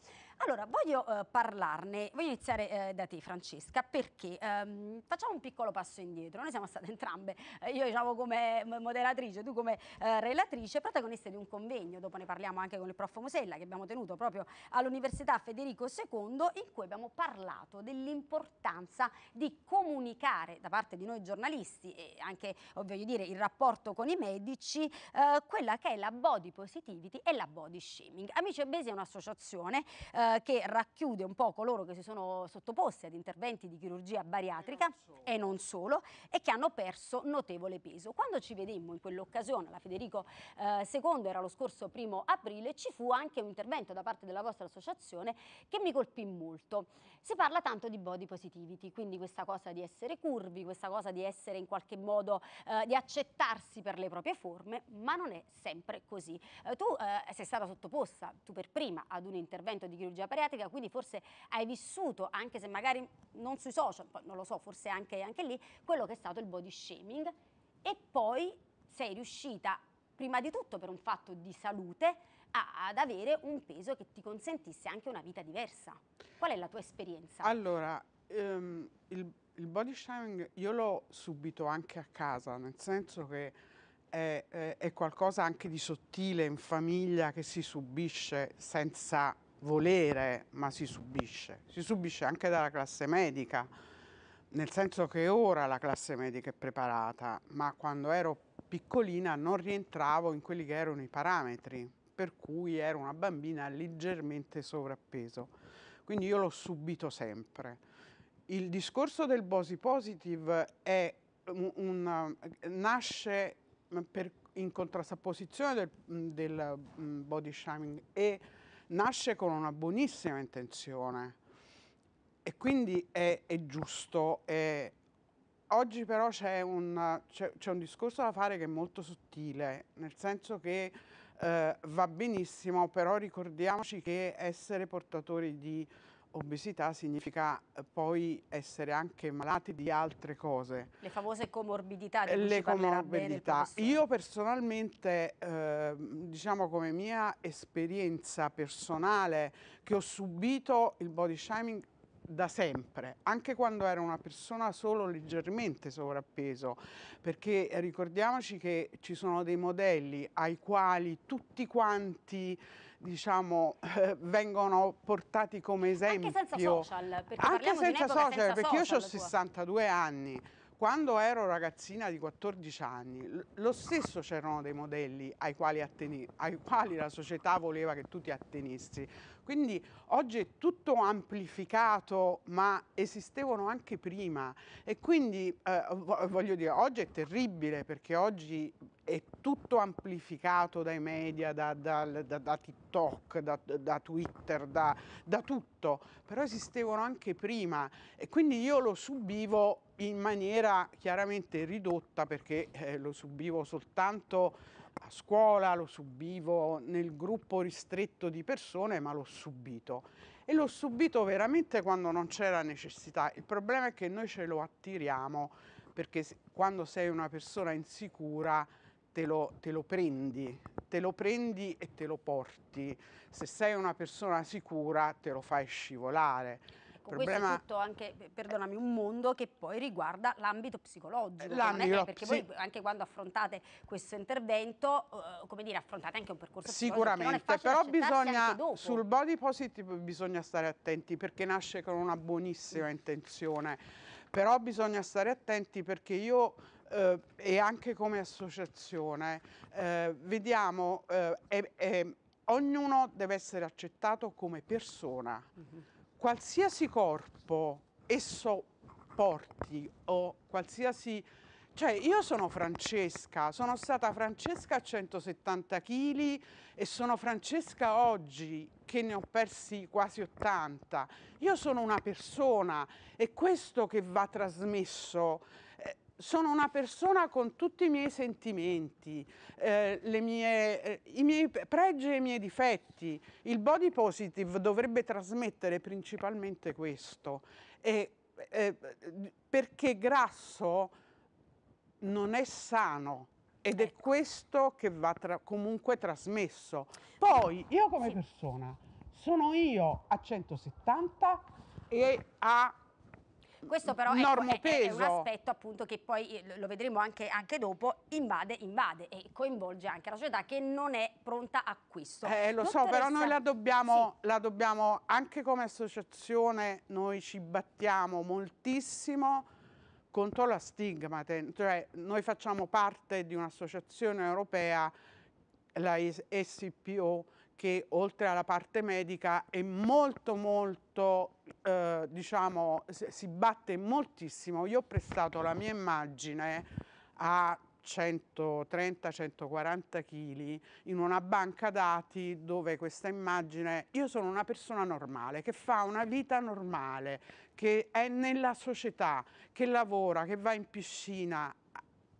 B: Allora, voglio eh, parlarne, voglio iniziare eh, da te Francesca, perché ehm, facciamo un piccolo passo indietro. Noi siamo state entrambe, eh, io diciamo come moderatrice, tu come eh, relatrice, protagoniste di un convegno, dopo ne parliamo anche con il prof Mosella che abbiamo tenuto proprio all'Università Federico II, in cui abbiamo parlato dell'importanza di comunicare da parte di noi giornalisti e anche, eh, voglio dire, il rapporto con i medici, eh, quella che è la body positivity e la body shaming. Amici e Gerbesi è un'associazione eh, che racchiude un po' coloro che si sono sottoposti ad interventi di chirurgia bariatrica e non, e non solo e che hanno perso notevole peso. Quando ci vedemmo in quell'occasione la Federico eh, II, era lo scorso primo aprile, ci fu anche un intervento da parte della vostra associazione che mi colpì molto. Si parla tanto di body positivity, quindi questa cosa di essere curvi, questa cosa di essere in qualche modo, eh, di accettarsi per le proprie forme, ma non è sempre così. Eh, tu eh, sei stata sottoposta, tu pensi per prima ad un intervento di chirurgia bariatrica, quindi forse hai vissuto, anche se magari non sui social, non lo so, forse anche, anche lì, quello che è stato il body shaming e poi sei riuscita, prima di tutto per un fatto di salute, ad avere un peso che ti consentisse anche una vita diversa. Qual è la tua esperienza? Allora,
K: um, il, il body shaming io l'ho subito anche a casa, nel senso che è, è, qualcosa anche di sottile in famiglia che si subisce senza volere, ma si subisce. Si subisce anche dalla classe medica, nel senso che ora la classe medica è preparata, ma quando ero piccolina non rientravo in quelli che erano i parametri, per cui ero una bambina leggermente sovrappeso. Quindi io l'ho subito sempre. Il discorso del bosi positive è un, un, nasce per, in contrapposizione del, mm, del mm, body shaming e nasce con una buonissima intenzione e quindi è, è giusto. È, oggi però c'è un, un, discorso da fare che è molto sottile, nel senso che eh, va benissimo, però ricordiamoci che essere portatori di obesità significa eh, poi essere anche malati di altre cose.
B: Le famose comorbidità. Di Le comorbidità.
K: Io personalmente, eh, diciamo come mia esperienza personale, che ho subito il body shaming da sempre, anche quando ero una persona solo leggermente sovrappeso, perché ricordiamoci che ci sono dei modelli ai quali tutti quanti diciamo, eh, vengono portati come esempio. Anche senza social,
B: perché Anche senza social, senza perché social, io ho
K: 62 tua. anni. Quando ero ragazzina di 14 anni, lo stesso c'erano dei modelli ai quali, ai quali la società voleva che tu ti attenissi. Quindi oggi è tutto amplificato, ma esistevano anche prima. E quindi, eh, voglio dire, oggi è terribile perché oggi è tutto amplificato dai media, da, da, da, da TikTok, da, Twitter, da, tutto, però esistevano anche prima e quindi io lo subivo in maniera chiaramente ridotta perché eh, lo subivo soltanto scuola, lo subivo nel gruppo ristretto di persone, ma l'ho subito. E l'ho subito veramente quando non c'era necessità. Il problema è che noi ce lo attiriamo perché quando sei una persona insicura te lo, te lo prendi, te lo prendi e te lo porti. Se sei una persona sicura te lo fai scivolare. Ecco, problema... questo è tutto
B: anche, perdonami, un mondo che poi riguarda l'ambito psicologico. L'ambito, che, perché voi anche quando affrontate questo intervento, uh, come dire, affrontate anche un percorso Sicuramente, però bisogna,
K: sul body positive bisogna stare attenti perché nasce con una buonissima mm. intenzione, però bisogna stare attenti perché io... Eh, e anche come associazione eh, vediamo eh, ognuno deve essere accettato come persona mm -hmm qualsiasi corpo esso porti o qualsiasi... Cioè io sono Francesca, sono stata Francesca a 170 kg e sono Francesca oggi che ne ho persi quasi 80. Io sono una persona e questo che va trasmesso sono una persona con tutti i miei sentimenti, eh, mie, eh, i miei pregi e i miei difetti. Il body positive dovrebbe trasmettere principalmente questo, e, eh, perché grasso non è sano. Ed è ecco. questo che va tra comunque trasmesso. Poi io come persona sono io a 170 e a
B: questo però ecco, è, è, un aspetto appunto che poi eh, lo vedremo anche, anche, dopo, invade, invade e coinvolge anche la società che non è pronta a questo. Eh, lo so, però noi la
K: dobbiamo, sì. la dobbiamo, anche come associazione, noi ci battiamo moltissimo contro la stigma, cioè noi facciamo parte di un'associazione europea, la SCPO, che oltre alla parte medica è molto molto, eh, diciamo, si batte moltissimo. Io ho prestato la mia immagine a 130-140 kg in una banca dati dove questa immagine, io sono una persona normale che fa una vita normale, che è nella società, che lavora, che va in piscina,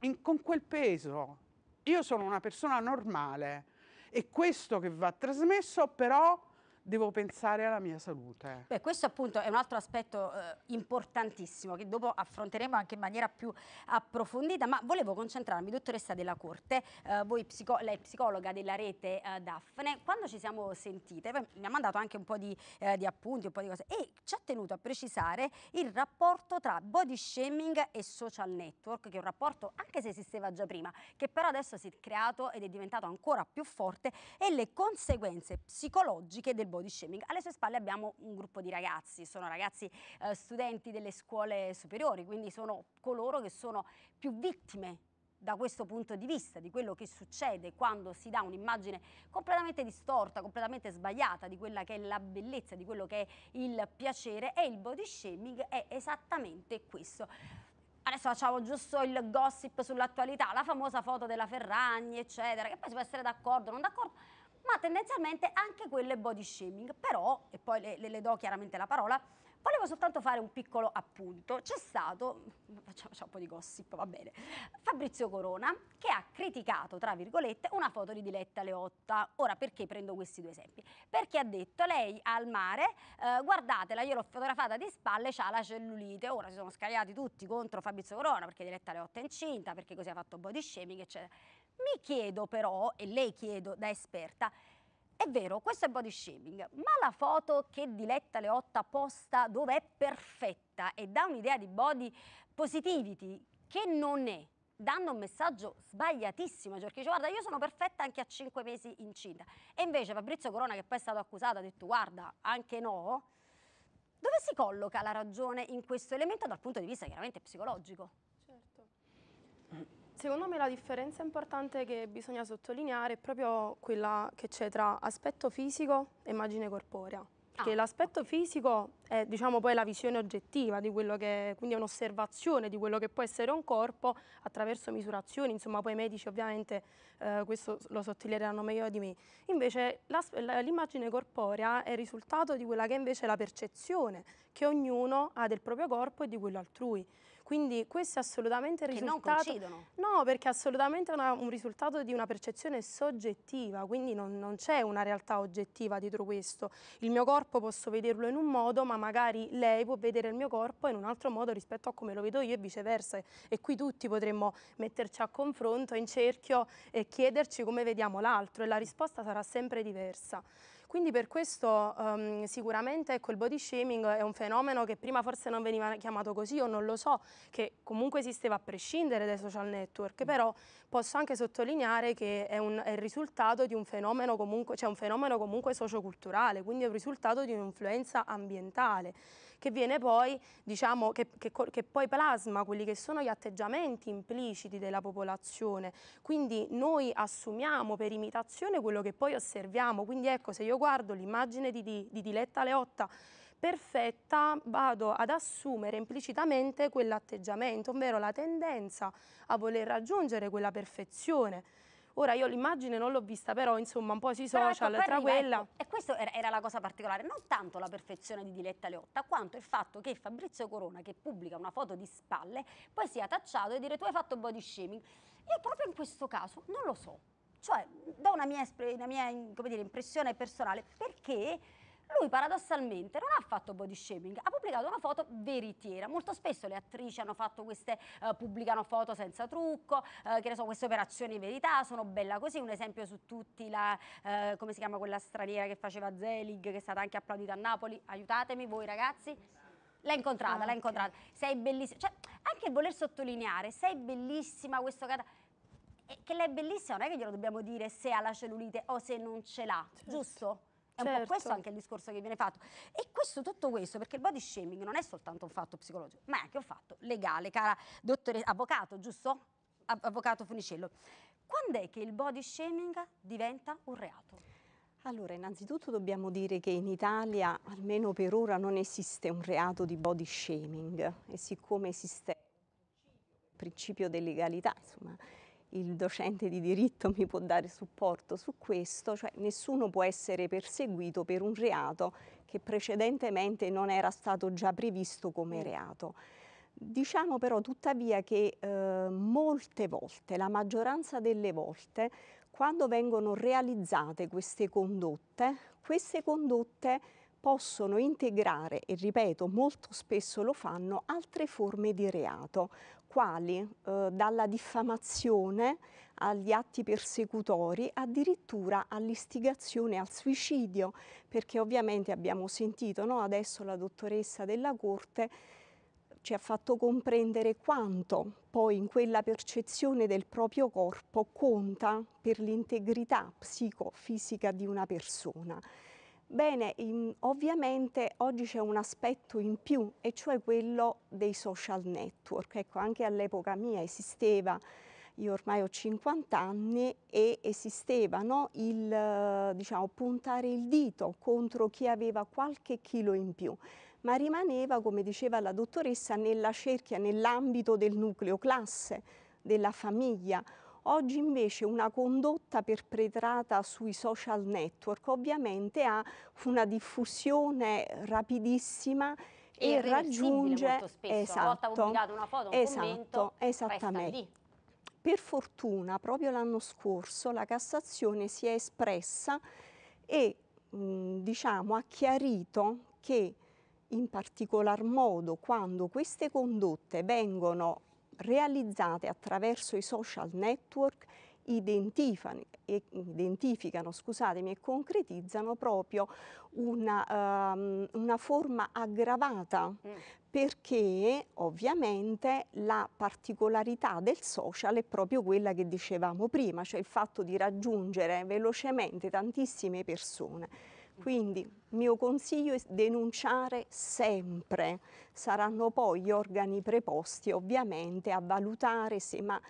K: in, con quel peso. Io sono una persona normale è questo che va trasmesso però devo pensare alla mia salute.
B: Beh, questo appunto è un altro aspetto eh, importantissimo che dopo affronteremo anche in maniera più approfondita, ma volevo concentrarmi, dottoressa della Corte, eh, voi psico lei psicologa della rete eh, Daphne, quando ci siamo sentite, mi ha mandato anche un po' di, eh, di appunti, un po' di cose, e ci ha tenuto a precisare il rapporto tra body shaming e social network, che è un rapporto, anche se esisteva già prima, che però adesso si è creato ed è diventato ancora più forte, e le conseguenze psicologiche del body shaming. Alle sue spalle abbiamo un gruppo di ragazzi, sono ragazzi eh, studenti delle scuole superiori, quindi sono coloro che sono più vittime da questo punto di vista, di quello che succede quando si dà un'immagine completamente distorta, completamente sbagliata di quella che è la bellezza, di quello che è il piacere e il body shaming è esattamente questo. Adesso facciamo giusto il gossip sull'attualità, la famosa foto della Ferragni, eccetera, che poi si può essere d'accordo o non d'accordo, ma tendenzialmente anche quelle body shaming. Però, e poi le, le, le do chiaramente la parola, Volevo soltanto fare un piccolo appunto. C'è stato, facciamo, facciamo, un po' di gossip, va bene, Fabrizio Corona che ha criticato, tra virgolette, una foto di Diletta Leotta. Ora, perché prendo questi due esempi? Perché ha detto, lei al mare, eh, guardatela, io l'ho fotografata di spalle, c'ha la cellulite. Ora si sono scagliati tutti contro Fabrizio Corona perché Diletta Leotta è incinta, perché così ha fatto body shaming, eccetera. Mi chiedo però, e lei chiedo da esperta, è vero, questo è body shaming, ma la foto che Diletta Leotta posta dove è perfetta e dà un'idea di body positivity che non è, danno un messaggio sbagliatissimo cioè, perché dice guarda io sono perfetta anche a 5 mesi incinta e invece Fabrizio Corona che poi è stato accusato ha detto guarda anche no dove si colloca la ragione in questo elemento dal punto di vista chiaramente psicologico? Secondo me la differenza importante che bisogna sottolineare è proprio
G: quella che c'è tra aspetto fisico e immagine corporea. Perché ah, l'aspetto okay. fisico è diciamo, poi la visione oggettiva di quello che, quindi è un'osservazione di quello che può essere un corpo attraverso misurazioni, insomma poi i medici ovviamente eh, questo lo sottolineeranno meglio di me. Invece l'immagine corporea è il risultato di quella che è invece la percezione che ognuno ha del proprio corpo e di quello altrui. Quindi questo è assolutamente il risultato... Che non coincidono. No, perché è assolutamente una, un risultato di una percezione soggettiva, quindi non, non c'è una realtà oggettiva dietro questo. Il mio corpo posso vederlo in un modo, ma magari lei può vedere il mio corpo in un altro modo rispetto a come lo vedo io e viceversa. E qui tutti potremmo metterci a confronto, in cerchio e chiederci come vediamo l'altro e la risposta sarà sempre diversa. Quindi per questo um, sicuramente ecco, il body shaming è un fenomeno che prima forse non veniva chiamato così o non lo so, che comunque esisteva a prescindere dai social network, mm. però posso anche sottolineare che è, un, è il risultato di un fenomeno comunque, cioè un fenomeno comunque socioculturale, quindi è un risultato di un'influenza ambientale che viene poi, diciamo, che, che, che poi plasma quelli che sono gli atteggiamenti impliciti della popolazione. Quindi noi assumiamo per imitazione quello che poi osserviamo. Quindi ecco, se io guardo l'immagine di, di, di Diletta Leotta perfetta vado ad assumere implicitamente quell'atteggiamento, ovvero la tendenza a voler raggiungere quella perfezione. Ora io l'immagine non l'ho vista, però insomma un po' sui ecco, social, ecco, tra arriva, quella...
B: Ecco, e questa era la cosa particolare, non tanto la perfezione di Diletta Leotta, quanto il fatto che Fabrizio Corona, che pubblica una foto di spalle, poi sia tacciato e dire tu hai fatto body shaming. Io proprio in questo caso non lo so. Cioè, da una mia, una mia dire, impressione personale, perché lui paradossalmente non ha fatto body shaming, ha pubblicato una foto veritiera. Molto spesso le attrici hanno fatto queste, eh, pubblicano foto senza trucco, eh, che ne so, queste operazioni verità, sono bella così, un esempio su tutti, la, eh, come si chiama quella straniera che faceva Zelig, che è stata anche applaudita a Napoli, aiutatemi voi ragazzi. L'ha incontrata, ah, okay. l'ha incontrata. Sei bellissima. Cioè, anche voler sottolineare, sei bellissima questo cata eh, che lei è bellissima, non è che glielo dobbiamo dire se ha la cellulite o se non ce l'ha, certo. giusto? È certo. un po' questo certo. anche il discorso che viene fatto. E questo, tutto questo, perché il body shaming non è soltanto un fatto psicologico, ma è anche un fatto legale, cara dottore, avvocato, giusto? avvocato Funicello. Quando è che il body shaming diventa un reato?
L: Allora, innanzitutto dobbiamo dire che in Italia, almeno per ora, non esiste un reato di body shaming e siccome esiste il principio di legalità, insomma, il docente di diritto mi può dare supporto su questo, cioè nessuno può essere perseguito per un reato che precedentemente non era stato già previsto come mm. reato. Diciamo però tuttavia che eh, molte volte, la maggioranza delle volte, quando vengono realizzate queste condotte, queste condotte possono integrare, e ripeto molto spesso lo fanno, altre forme di reato, quali eh, dalla diffamazione agli atti persecutori, addirittura all'istigazione al suicidio, perché ovviamente abbiamo sentito no? adesso la dottoressa della Corte ci ha fatto comprendere quanto poi in quella percezione del proprio corpo conta per l'integrità psicofisica di una persona. Bene, ovviamente oggi c'è un aspetto in più e cioè quello dei social network. Ecco, anche all'epoca mia esisteva, io ormai ho 50 anni, e esisteva no, il diciamo, puntare il dito contro chi aveva qualche chilo in più ma rimaneva, come diceva la dottoressa, nella cerchia, nell'ambito del nucleo classe, della famiglia Oggi invece una condotta perpetrata sui social network ovviamente ha una diffusione rapidissima e raggiunge molto spesso. Esatto, una volta esatto. una foto, un esatto, commento, esattamente. lì. Per fortuna proprio l'anno scorso la Cassazione si è espressa e mh, diciamo, ha chiarito che in particolar modo quando queste condotte vengono realizzate attraverso i social network identificano, scusatemi, e concretizzano proprio una, um, una forma aggravata mm. perché ovviamente la particolarità del social è proprio quella che dicevamo prima, cioè il fatto di raggiungere velocemente tantissime persone. Quindi il mio consiglio è denunciare sempre, saranno poi gli organi preposti ovviamente a valutare se ma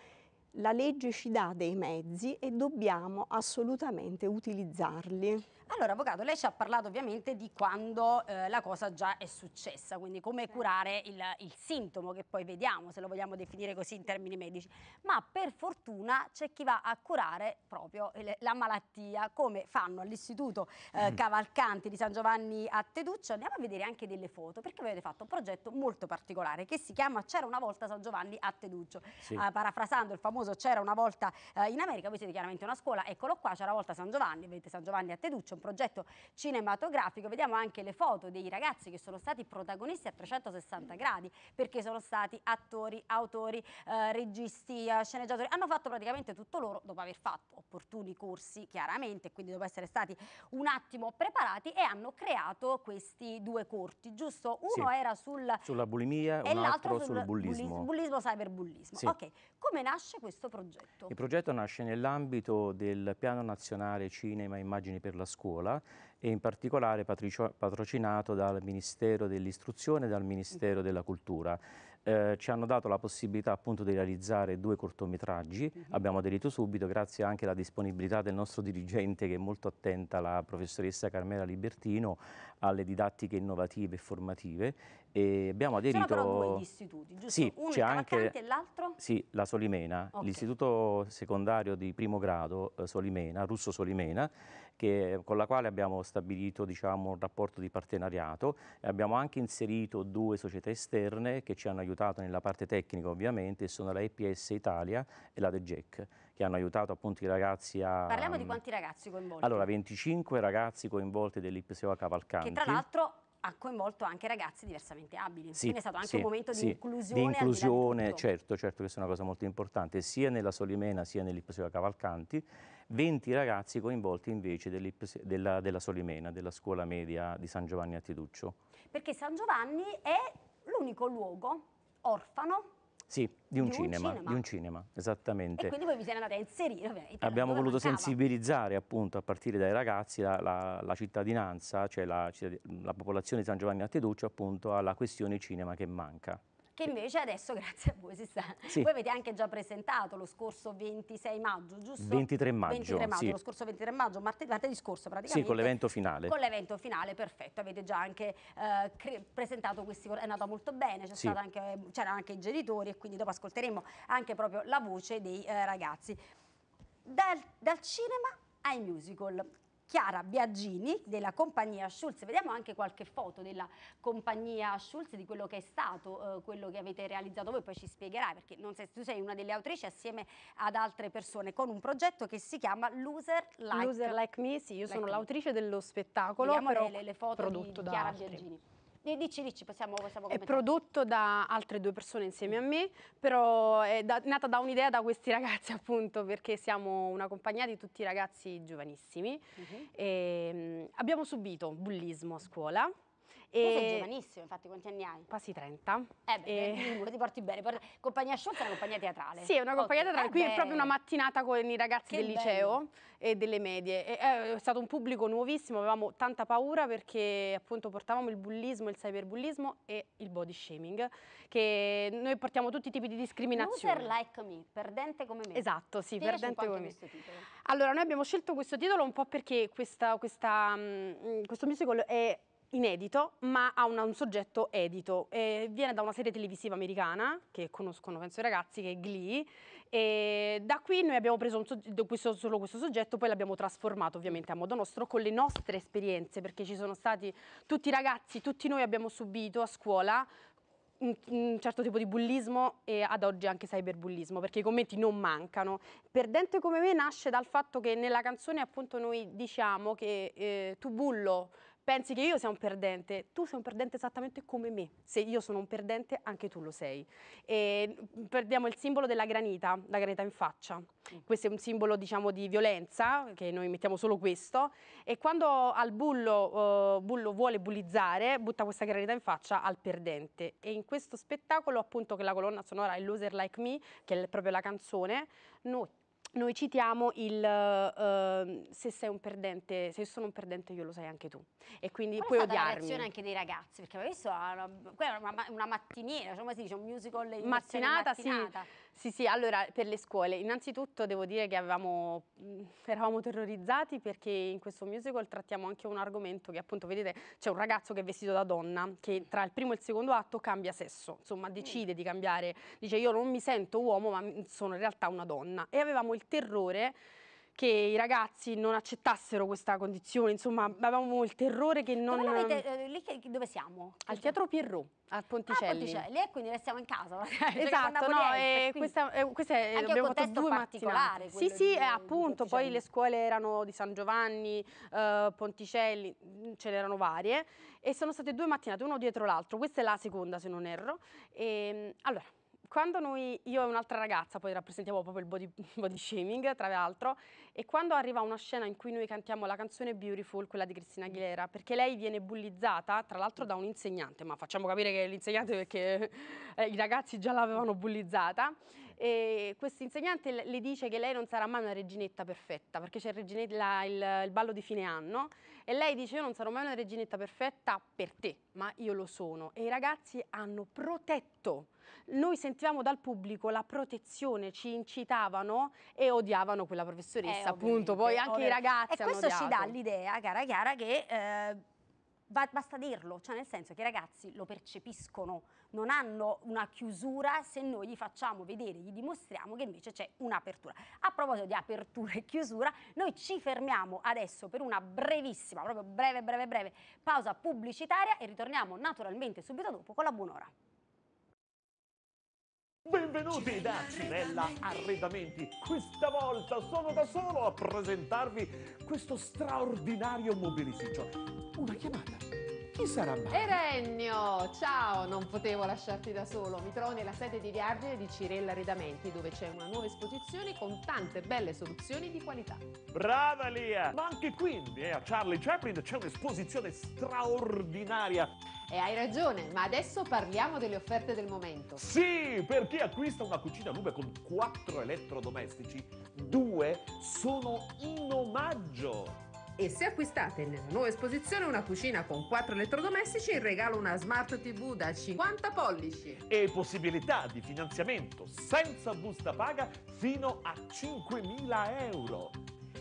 L: la legge ci dà dei mezzi e dobbiamo assolutamente utilizzarli. Allora, avvocato, lei ci ha parlato ovviamente di quando eh, la cosa già
B: è successa, quindi come curare il, il, sintomo che poi vediamo, se lo vogliamo definire così in termini medici, ma per fortuna c'è chi va a curare proprio le, la malattia, come fanno all'Istituto eh, mm. Cavalcanti di San Giovanni a Teduccio. Andiamo a vedere anche delle foto, perché avete fatto un progetto molto particolare che si chiama C'era una volta San Giovanni a Teduccio, sì. eh, parafrasando il famoso C'era una volta eh, in America, voi siete chiaramente una scuola, eccolo qua, C'era una volta San Giovanni, vedete San Giovanni a Teduccio, progetto cinematografico. Vediamo anche le foto dei ragazzi che sono stati protagonisti a 360 gradi perché sono stati attori, autori, eh, registi, eh, sceneggiatori. Hanno fatto praticamente tutto loro dopo aver fatto opportuni corsi chiaramente, quindi dopo essere stati un attimo preparati e hanno creato questi due corti, giusto? Uno sì. era sul, sulla
M: bulimia e l'altro sul, sul bullismo. Bullismo,
B: cyberbullismo. Sì. Ok, come nasce questo progetto? Il
M: progetto nasce nell'ambito del Piano Nazionale Cinema e Immagini per la Scuola scuola e in particolare patrocinato dal Ministero dell'Istruzione e dal Ministero mm-hmm. della Cultura. Eh, ci hanno dato la possibilità appunto di realizzare due cortometraggi, mm -hmm. abbiamo aderito subito grazie anche alla disponibilità del nostro dirigente che è molto attenta, la professoressa Carmela Libertino, alle didattiche innovative e formative e abbiamo aderito... Sono però due gli istituti, giusto? Sì, Uno c'è anche... e l'altro? Sì, la Solimena, okay. l'istituto secondario di primo grado eh, Solimena, Russo Solimena che, con la quale abbiamo stabilito diciamo, un rapporto di partenariato e abbiamo anche inserito due società esterne che ci hanno aiutato nella parte tecnica ovviamente, sono la EPS Italia e la The che hanno aiutato appunto i ragazzi a... Parliamo di mm,
B: quanti ragazzi coinvolti? Allora,
M: 25 ragazzi coinvolti dell'IPSEO a Cavalcanti. Che tra l'altro
B: ha coinvolto anche ragazzi diversamente abili. Sì, Quindi è stato anche sì, un momento di inclusione. Di inclusione,
M: di certo, certo, questa è una cosa molto importante, sia nella Solimena sia nell'Ipsoia Cavalcanti. 20 ragazzi coinvolti invece della, della Solimena, della scuola media di San Giovanni a Tiduccio.
B: Perché San Giovanni è l'unico luogo orfano
M: sì, di un, di cinema, un cinema, di un cinema, esattamente. E quindi
B: voi vi siete andati a inserire. Ovviamente, Abbiamo voluto mancava.
M: sensibilizzare appunto a partire dai ragazzi la, la, la cittadinanza, cioè la, la, popolazione di San Giovanni Atteduccio appunto alla questione cinema che manca
B: che invece adesso grazie a voi si sta. Sì. Voi avete anche già presentato lo scorso 26 maggio, giusto? 23 maggio. 23 maggio sì. Lo scorso 23 maggio, martedì, martedì scorso praticamente. Sì, con l'evento finale. Con l'evento finale, perfetto. Avete già anche eh, presentato questi, è andata molto bene, c'erano sì. anche, anche i genitori e quindi dopo ascolteremo anche proprio la voce dei eh, ragazzi. Dal, dal cinema ai musical. Chiara Biaggini della compagnia Schulz. Vediamo anche qualche foto della compagnia Schulz, di quello che è stato, eh, quello che avete realizzato voi, poi ci spiegherai perché sei, tu sei una delle autrici assieme ad altre persone con un progetto che si chiama Loser Like, Loser like Me, sì, io like sono l'autrice
I: dello spettacolo Vediamo però le, le foto prodotto di Chiara da Biagini
B: dici, dici, possiamo, possiamo È
I: prodotto da altre due persone insieme a me, però è da, nata da un'idea da questi ragazzi appunto, perché siamo una compagnia di tutti i ragazzi giovanissimi. Uh -huh. e, abbiamo subito bullismo a scuola, e... Tu sei
B: giovanissimo, infatti, quanti anni hai? Quasi 30. Eh beh, e... ti porti bene. Compagnia Show è una compagnia teatrale. Sì, è una compagnia teatrale. Eh, Qui è proprio una
I: mattinata con i ragazzi del liceo e delle medie. Eh, è stato un pubblico nuovissimo, avevamo tanta paura perché appunto portavamo il bullismo, il cyberbullismo e il body shaming, che noi portiamo tutti i tipi di discriminazione. Loser
B: like me, perdente come me. Esatto, sì, Spiegaci perdente come me.
I: Allora, noi abbiamo scelto questo titolo un po' perché questa, questa, mm, questo musical è inedito, ma ha una, un soggetto edito. Eh, viene da una serie televisiva americana, che conoscono penso i ragazzi, che è Glee, e da qui noi abbiamo preso questo, solo questo soggetto, poi l'abbiamo trasformato ovviamente a modo nostro con le nostre esperienze, perché ci sono stati tutti i ragazzi, tutti noi abbiamo subito a scuola un, certo tipo di bullismo e ad oggi anche cyberbullismo, perché i commenti non mancano. Perdente come me nasce dal fatto che nella canzone appunto noi diciamo che eh, tu bullo pensi che io sia un perdente, tu sei un perdente esattamente come me. Se io sono un perdente, anche tu lo sei. E mm, perdiamo il simbolo della granita, la granita in faccia. Mm. Questo è un simbolo, diciamo, di violenza, che noi mettiamo solo questo. E quando al bullo, uh, bullo vuole bullizzare, butta questa granita in faccia al perdente. E in questo spettacolo, appunto, che la colonna sonora è Loser Like Me, che è proprio la canzone, noi noi citiamo il uh, se sei un perdente, se sono un perdente io lo sai anche tu e quindi Qual puoi odiarmi. Qual è la reazione anche
B: dei ragazzi? Perché ho visto una, una, una mattiniera, cioè, come si dice, un musical mattinata, mattinata. Sì.
I: Sì, sì, allora per le scuole, innanzitutto devo dire che avevamo, eravamo terrorizzati perché in questo musical trattiamo anche un argomento che appunto vedete c'è un ragazzo che è vestito da donna che tra il primo e il secondo atto cambia sesso, insomma mm. decide di cambiare, dice io non mi sento uomo ma sono in realtà una donna e avevamo il terrore che i ragazzi non accettassero questa condizione, insomma avevamo il terrore che non... Dove avete,
B: eh, lì che, dove siamo?
I: Al Teatro Pierrot. A ah, Ponticelli. Ah, Ponticelli,
B: e quindi restiamo in casa. esatto, no, lente, eh, questa,
I: eh, questa è, Anche abbiamo fatto due mattinate. Sì, sì, eh, di, appunto, poi le scuole erano di San Giovanni, eh, Ponticelli, ce n'erano varie, e sono state due mattinate, uno dietro l'altro, questa è la seconda se non erro. E, ehm, allora, quando noi, io e un'altra ragazza, poi rappresentiamo proprio il body, body, shaming, tra l'altro, e quando arriva una scena in cui noi cantiamo la canzone Beautiful, quella di Cristina Aguilera, perché lei viene bullizzata, tra l'altro da un insegnante, ma facciamo capire che è l'insegnante perché eh, i ragazzi già l'avevano bullizzata, e questo insegnante le dice che lei non sarà mai una reginetta perfetta, perché c'è il, il, il ballo di fine anno, e lei dice io non sarò mai una reginetta perfetta per te, ma io lo sono. E i ragazzi hanno protetto. Noi sentivamo dal pubblico la protezione, ci incitavano e odiavano quella professoressa, eh, appunto. Poi anche ovviamente. i ragazzi hanno e questo ci dà
B: l'idea, cara Chiara, che... Eh, basta dirlo, cioè nel senso che i ragazzi lo percepiscono non hanno una chiusura se noi gli facciamo vedere, gli dimostriamo che invece c'è un'apertura. A proposito di apertura e chiusura, noi ci fermiamo adesso per una brevissima, proprio breve, breve, breve pausa pubblicitaria e ritorniamo naturalmente subito dopo con la buon'ora.
F: Benvenuti da Cinella Arredamenti. Questa volta sono da solo a presentarvi questo straordinario mobilificio. Una
J: chiamata chi sarà mai? Erennio, Ciao, non potevo lasciarti da solo. Mi trovo nella sede di Viargine di Cirella Redamenti, dove c'è una nuova esposizione con tante belle soluzioni di qualità.
F: Brava Lia! Ma anche quindi, eh, a Charlie Chaplin c'è un'esposizione straordinaria.
J: E hai ragione, ma adesso parliamo delle offerte del momento.
F: Sì, per chi acquista una cucina nube con
J: quattro elettrodomestici, due sono in omaggio. E se acquistate nella nuova esposizione una cucina con 4 elettrodomestici, regalo una Smart TV da 50 pollici. E possibilità di finanziamento senza busta
F: paga fino a 5.000 euro.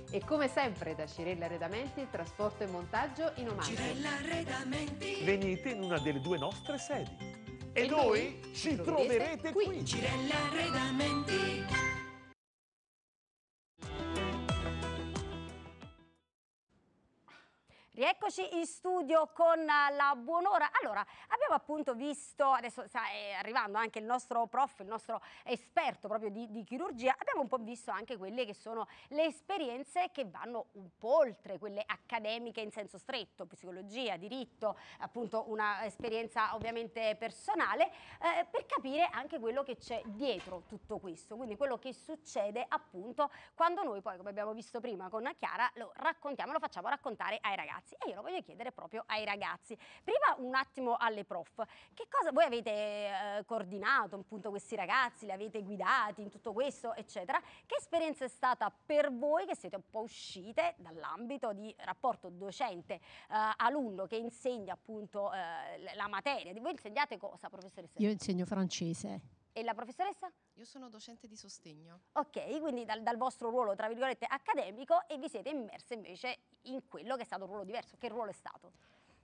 J: E come sempre da Cirella Arredamenti, trasporto e montaggio in omaggio. Cirella Arredamenti.
F: Venite in una delle due nostre sedi. E, e noi, noi, ci troverete
J: qui. qui. Cirella
F: Arredamenti.
B: Rieccoci in studio con la buon'ora. Allora, abbiamo appunto visto, adesso sta arrivando anche il nostro prof, il nostro esperto proprio di, di, chirurgia, abbiamo un po' visto anche quelle che sono le esperienze che vanno un po' oltre quelle accademiche in senso stretto, psicologia, diritto, appunto una esperienza ovviamente personale, eh, per capire anche quello che c'è dietro tutto questo, quindi quello che succede appunto quando noi poi, come abbiamo visto prima con Chiara, lo raccontiamo, lo facciamo raccontare ai ragazzi ragazzi e io lo voglio chiedere proprio ai ragazzi. Prima un attimo alle prof, che cosa voi avete eh, coordinato appunto questi ragazzi, li avete guidati in tutto questo eccetera, che esperienza è stata per voi che siete un po' uscite dall'ambito di rapporto docente-alunno eh, che insegna appunto eh, la materia, voi insegnate cosa professoressa? Io
D: insegno francese.
B: E la professoressa? Io sono docente di sostegno. Ok, quindi dal, dal, vostro ruolo, tra virgolette, accademico e vi siete immerse invece in quello che è stato un ruolo diverso. Che ruolo è stato?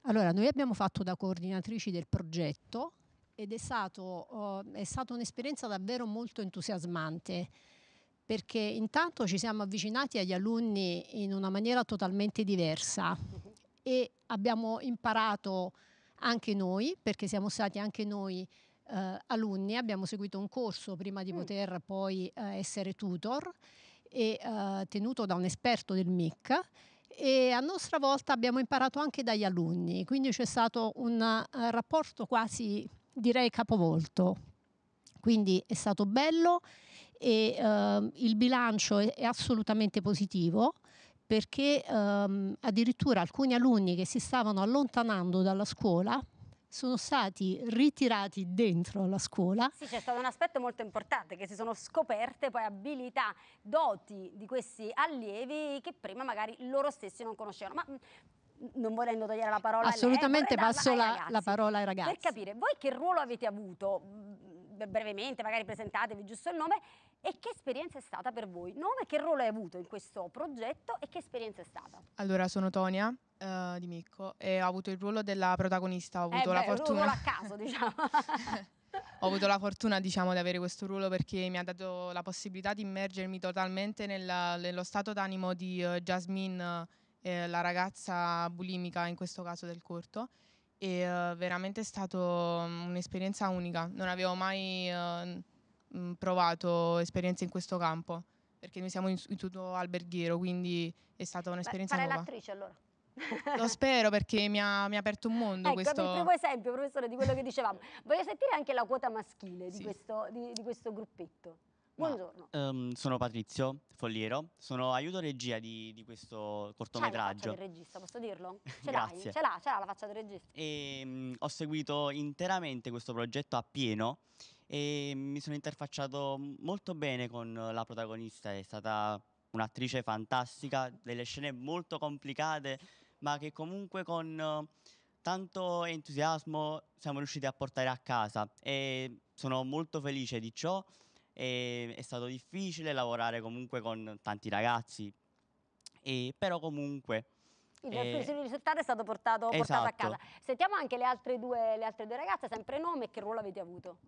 D: Allora, noi abbiamo fatto da coordinatrici del progetto ed è, stato, oh, è stata un'esperienza davvero molto entusiasmante perché intanto ci siamo avvicinati agli alunni in una maniera totalmente diversa e abbiamo imparato anche noi, perché siamo stati anche noi eh, alunni, abbiamo seguito un corso prima di mm. poter poi eh, essere tutor e eh, tenuto da un esperto del MIC e a nostra volta abbiamo imparato anche dagli alunni, quindi c'è stato un eh, rapporto quasi direi capovolto. Quindi è stato bello e eh, il bilancio è, è assolutamente positivo perché ehm, addirittura alcuni alunni che si stavano allontanando dalla scuola sono stati ritirati dentro la scuola. Sì,
B: c'è stato un aspetto molto importante, che si sono scoperte poi abilità, doti di questi allievi che prima magari loro stessi non conoscevano. Ma mm, non volendo togliere la parola assolutamente lei, passo la, la,
D: parola ai ragazzi per
B: capire voi che ruolo avete avuto mm, brevemente magari presentatevi giusto il nome e che esperienza è stata per voi? Nome, che ruolo hai avuto in questo progetto e che esperienza è stata?
I: Allora, sono Tonia, Uh, di Micco e ho avuto il ruolo della protagonista, ho eh, avuto eh, la beh, fortuna... a
B: caso, diciamo.
I: ho avuto la fortuna, diciamo, di avere questo ruolo perché mi ha dato la possibilità di immergermi totalmente nella, nello stato d'animo di uh, Jasmine, eh, la ragazza bulimica in questo caso del corto. E uh, veramente è stata mm, un'esperienza unica. Non avevo mai mh, provato esperienze in questo campo, perché noi siamo in istituto alberghiero, quindi è stata un'esperienza Beh, fare nuova. l'attrice allora. Lo spero perché mi ha, mi ha aperto un mondo ecco, questo... il primo
B: esempio, professore, di quello che dicevamo. Voglio sentire anche la quota maschile sì. di, questo, di, di questo gruppetto. Buongiorno. Ma, um, ehm, sono Patrizio Folliero, sono aiuto regia di, di questo cortometraggio. C'è la faccia del regista, posso dirlo? Ce l'hai? Ce l'ha, ce l'ha la faccia del regista. E, um, ho seguito interamente questo progetto a pieno e mi sono interfacciato molto bene con la protagonista, è stata un'attrice fantastica, delle scene molto complicate, ma che comunque con tanto entusiasmo siamo
F: riusciti a portare a casa
M: e sono molto felice di ciò. E è stato difficile lavorare comunque con tanti ragazzi, e, però comunque il eh,
B: risultato è stato portato, portato esatto. a casa. Sentiamo anche le altre, due, le altre due ragazze, sempre nome che ruolo avete avuto?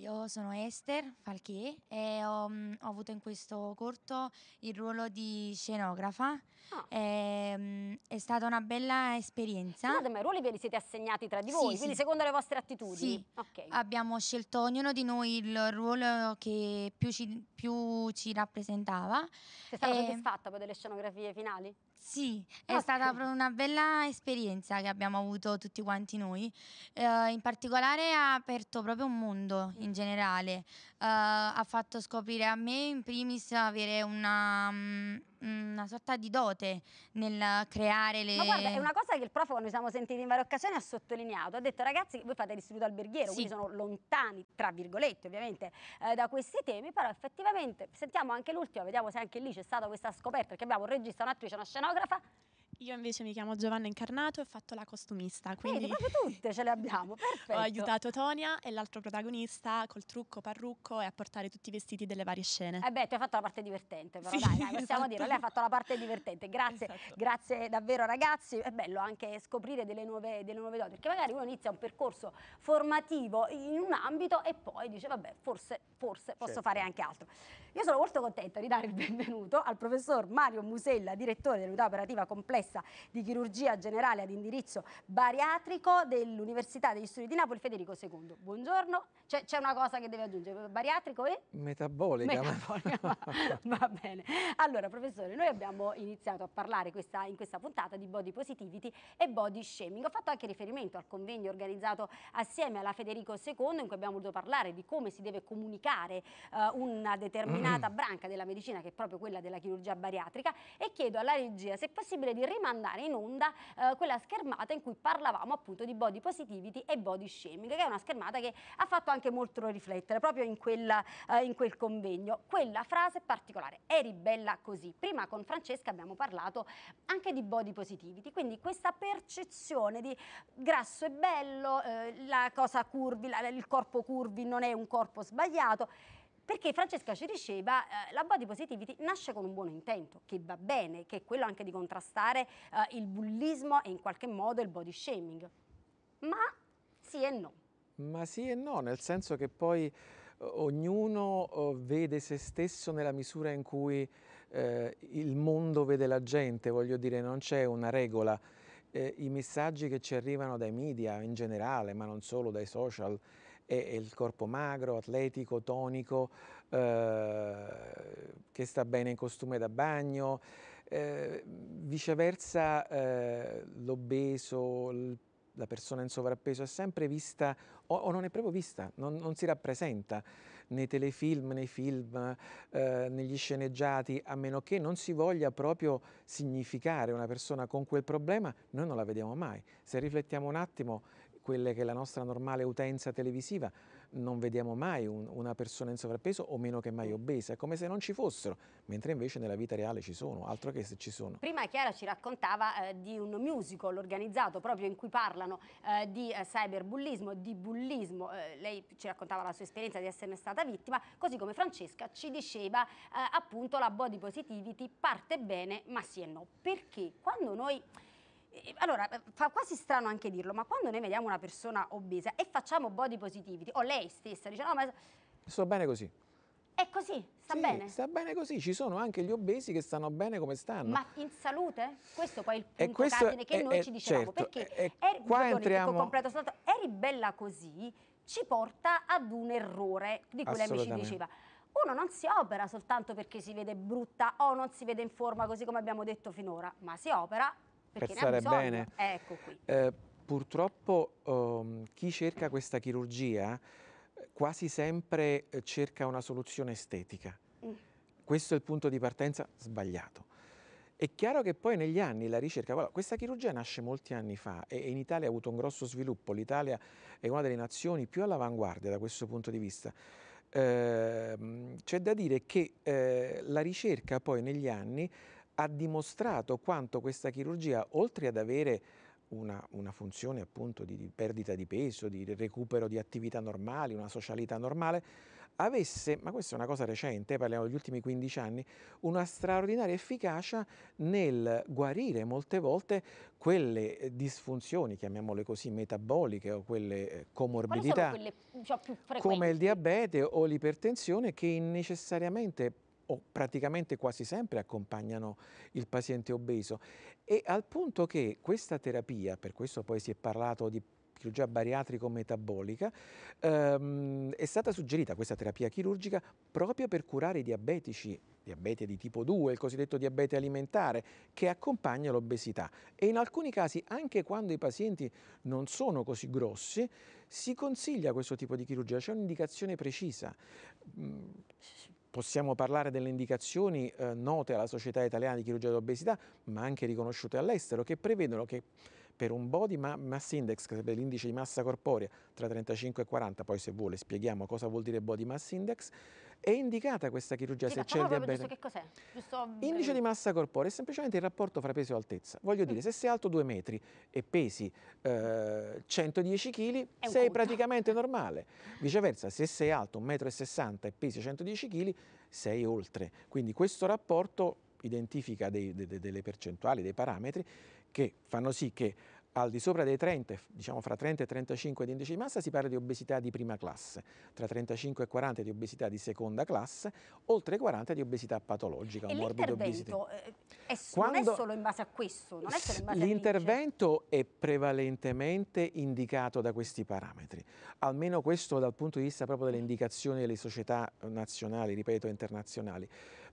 B: Io sono Esther Falchier e ho, mm, ho, avuto in questo corto il ruolo di scenografa. Oh. E, mm, è stata una bella esperienza. Scusate, ma i ruoli ve li siete assegnati tra di voi, sì, quindi sì. secondo le vostre attitudini? Sì, okay. abbiamo scelto ognuno di noi il ruolo che più ci, più ci rappresentava. Sei stata e... soddisfatta poi delle scenografie finali? Sì, è ah, stata proprio una bella esperienza che abbiamo avuto tutti quanti noi, eh, in particolare ha aperto proprio un mondo in generale, eh, ha fatto scoprire a me in primis avere una, um, Mm, una sorta di dote nel creare le... Ma guarda, è una cosa che il prof quando ci siamo sentiti in varie occasioni ha sottolineato, ha detto ragazzi voi fate l'istituto alberghiero, sì. quindi sono lontani, tra virgolette ovviamente, eh, da questi temi, però effettivamente sentiamo anche l'ultimo, vediamo se anche lì c'è stata questa scoperta, perché abbiamo un regista, un'attrice, una scenografa,
G: io invece mi chiamo Giovanna Incarnato e ho fatto la costumista. Quindi Vedi, proprio
B: tutte ce le abbiamo,
G: perfetto. ho aiutato Tonia e l'altro protagonista col trucco, parrucco e a portare tutti i vestiti delle varie
B: scene. Eh beh, tu hai fatto la parte divertente, però sì, dai, dai, possiamo esatto. dire, lei ha fatto la parte divertente. Grazie, esatto. grazie davvero ragazzi. È bello anche scoprire delle nuove, delle nuove doti, perché magari uno inizia un percorso formativo in un ambito e poi dice, vabbè, forse, forse posso certo. fare anche altro. Io sono molto contenta di dare il benvenuto al professor Mario Musella, direttore dell'unità operativa complessa professoressa di chirurgia generale ad indirizzo bariatrico dell'Università degli Studi di Napoli, Federico II. Buongiorno, c'è una cosa che deve aggiungere, bariatrico e?
H: Metabolica.
C: Metabolica,
B: va bene. Allora, professore, noi abbiamo iniziato a parlare questa, in questa puntata di body positivity e body shaming. Ho fatto anche riferimento al convegno organizzato assieme alla Federico II in cui abbiamo voluto parlare di come si deve comunicare uh, una determinata branca della medicina che è proprio quella della chirurgia bariatrica e chiedo alla regia se è possibile di rinforzare rimandare in onda eh, quella schermata in cui parlavamo appunto di body positivity e body shaming, che è una schermata che ha fatto anche molto riflettere proprio in, quella, eh, in quel convegno. Quella frase particolare, eri bella così. Prima con Francesca abbiamo parlato anche di body positivity, quindi questa percezione di grasso è bello, eh, la cosa curvi, la, il corpo curvi non è un corpo sbagliato perché Francesca ci diceva che eh, la body positivity nasce con un buon intento, che va bene, che è quello anche di contrastare eh, il bullismo e in qualche modo il body shaming. Ma sì e no.
H: Ma sì e no, nel senso che poi eh, ognuno eh, vede se stesso nella misura in cui eh, il mondo vede la gente, voglio dire non c'è una regola. Eh, I messaggi che ci arrivano dai media in generale, ma non solo dai social, è, il corpo magro, atletico, tonico, eh, che sta bene in costume da bagno, eh, viceversa eh, l'obeso, la persona in sovrappeso è sempre vista o, o non è proprio vista, non, non, si rappresenta nei telefilm, nei film, eh, negli sceneggiati, a meno che non si voglia proprio significare una persona con quel problema, noi non la vediamo mai. Se riflettiamo un attimo, quelle che è la nostra normale utenza televisiva, non vediamo mai un, una persona in sovrappeso o meno che mai mm. obesa, è come se non ci fossero, mentre invece nella vita reale ci sono, altro che se ci sono.
B: Prima Chiara ci raccontava eh, di un musical organizzato proprio in cui parlano eh, di eh, cyberbullismo, di bullismo, eh, lei ci raccontava la sua esperienza di esserne stata vittima, così come Francesca ci diceva eh, appunto la body positivity parte bene ma sì e no, perché quando noi eh, allora, eh, fa quasi strano anche dirlo, ma quando noi vediamo una persona obesa e facciamo body positivity, o lei stessa dice no, ma...
H: Sto bene così. È così, sta sì, bene? sta bene così. Ci sono anche gli obesi che stanno bene come stanno. Ma
B: in salute? Questo poi è il punto cardine che è, noi è, ci dicevamo. Certo, perché è, eri, qua ecco, entriamo... completo, stato, eri bella così ci porta ad un errore di cui lei ci diceva. Uno non si opera soltanto perché si vede brutta o non si vede in forma così come abbiamo detto finora, ma si opera
H: perché per stare bene. Ecco eh, purtroppo um, chi cerca questa chirurgia eh, quasi sempre eh, cerca una soluzione estetica. Mm. Questo è il punto di partenza sbagliato. È chiaro che poi negli anni la ricerca, questa chirurgia nasce molti anni fa e in Italia ha avuto un grosso sviluppo, l'Italia è una delle nazioni più all'avanguardia da questo punto di vista. Eh, c'è da dire che eh, la ricerca poi negli anni ha dimostrato quanto questa chirurgia, oltre ad avere una, una funzione appunto di, di perdita di peso, di recupero di attività normali, una socialità normale, avesse, ma questa è una cosa recente, parliamo degli ultimi 15 anni, una straordinaria efficacia nel guarire molte volte quelle eh, disfunzioni, chiamiamole così, metaboliche o quelle eh, comorbidità, quelle,
F: diciamo, come il
H: diabete o l'ipertensione, che necessariamente o praticamente quasi sempre accompagnano il paziente obeso e al punto che questa terapia, per questo poi si è parlato di chirurgia bariatrico-metabolica, ehm, è stata suggerita questa terapia chirurgica proprio per curare i diabetici, diabete di tipo 2, il cosiddetto diabete alimentare, che accompagna l'obesità. E in alcuni casi, anche quando i pazienti non sono così grossi, si consiglia questo tipo di chirurgia, c'è un'indicazione precisa. Mm. Possiamo parlare delle indicazioni eh, note alla Società Italiana di Chirurgia dell'Obesità, ma anche riconosciute all'estero, che prevedono che per un body mass index, che sarebbe l'indice di massa corporea tra 35 e 40, poi se vuole spieghiamo cosa vuol dire body mass index, è indicata questa chirurgia sì, se c'è il diabete. Giusto che
B: cos'è? Giusto... Indice eh, di
H: massa corporea è semplicemente il rapporto fra peso e altezza. Voglio mm. dire, se sei alto 2 metri e pesi eh, 110 kg, sei conto. praticamente normale. Viceversa, se sei alto 1,60 m e pesi 110 kg, sei oltre. Quindi questo rapporto identifica dei, de, de, delle percentuali, dei parametri che fanno sì che al di sopra dei 30, diciamo fra 30 e 35 di indice di massa, si parla di obesità di prima classe, tra 35 e 40 di obesità di seconda classe, oltre 40 di obesità patologica, e un morbido eh,
B: È, non è solo in base a questo,
H: non è solo in base L'intervento è prevalentemente indicato da questi parametri, almeno questo dal punto di vista proprio delle indicazioni delle società nazionali, ripeto, internazionali.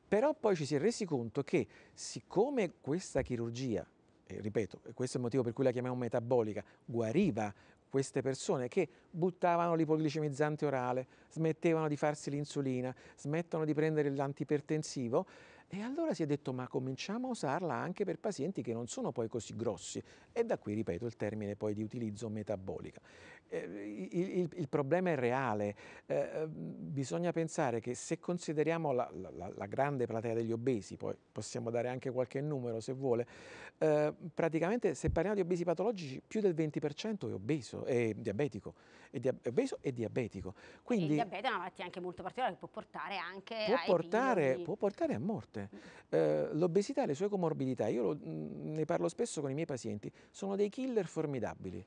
H: Però poi ci si è resi conto che siccome questa chirurgia e ripeto, questo è il motivo per cui la chiamiamo metabolica, guariva queste persone che buttavano l'ipoglicemizzante orale, smettevano di farsi l'insulina, smettono di prendere l'antipertensivo e allora si è detto ma cominciamo a usarla anche per pazienti che non sono poi così grossi e da qui ripeto il termine poi di utilizzo metabolica. Eh, il, il, il, problema è reale, eh, bisogna pensare che se consideriamo la, la, la, grande platea degli obesi, poi possiamo dare anche qualche numero se vuole, eh, praticamente se parliamo di obesi patologici più del 20% è obeso, è diabetico, è dia obeso e diabetico. Quindi, il diabete
B: è una malattia anche molto particolare che può portare anche può a portare, Può
H: portare a morte. Mm. Eh, l'obesità e le sue comorbidità, io lo, mm, ne parlo spesso con i miei pazienti, sono dei killer formidabili.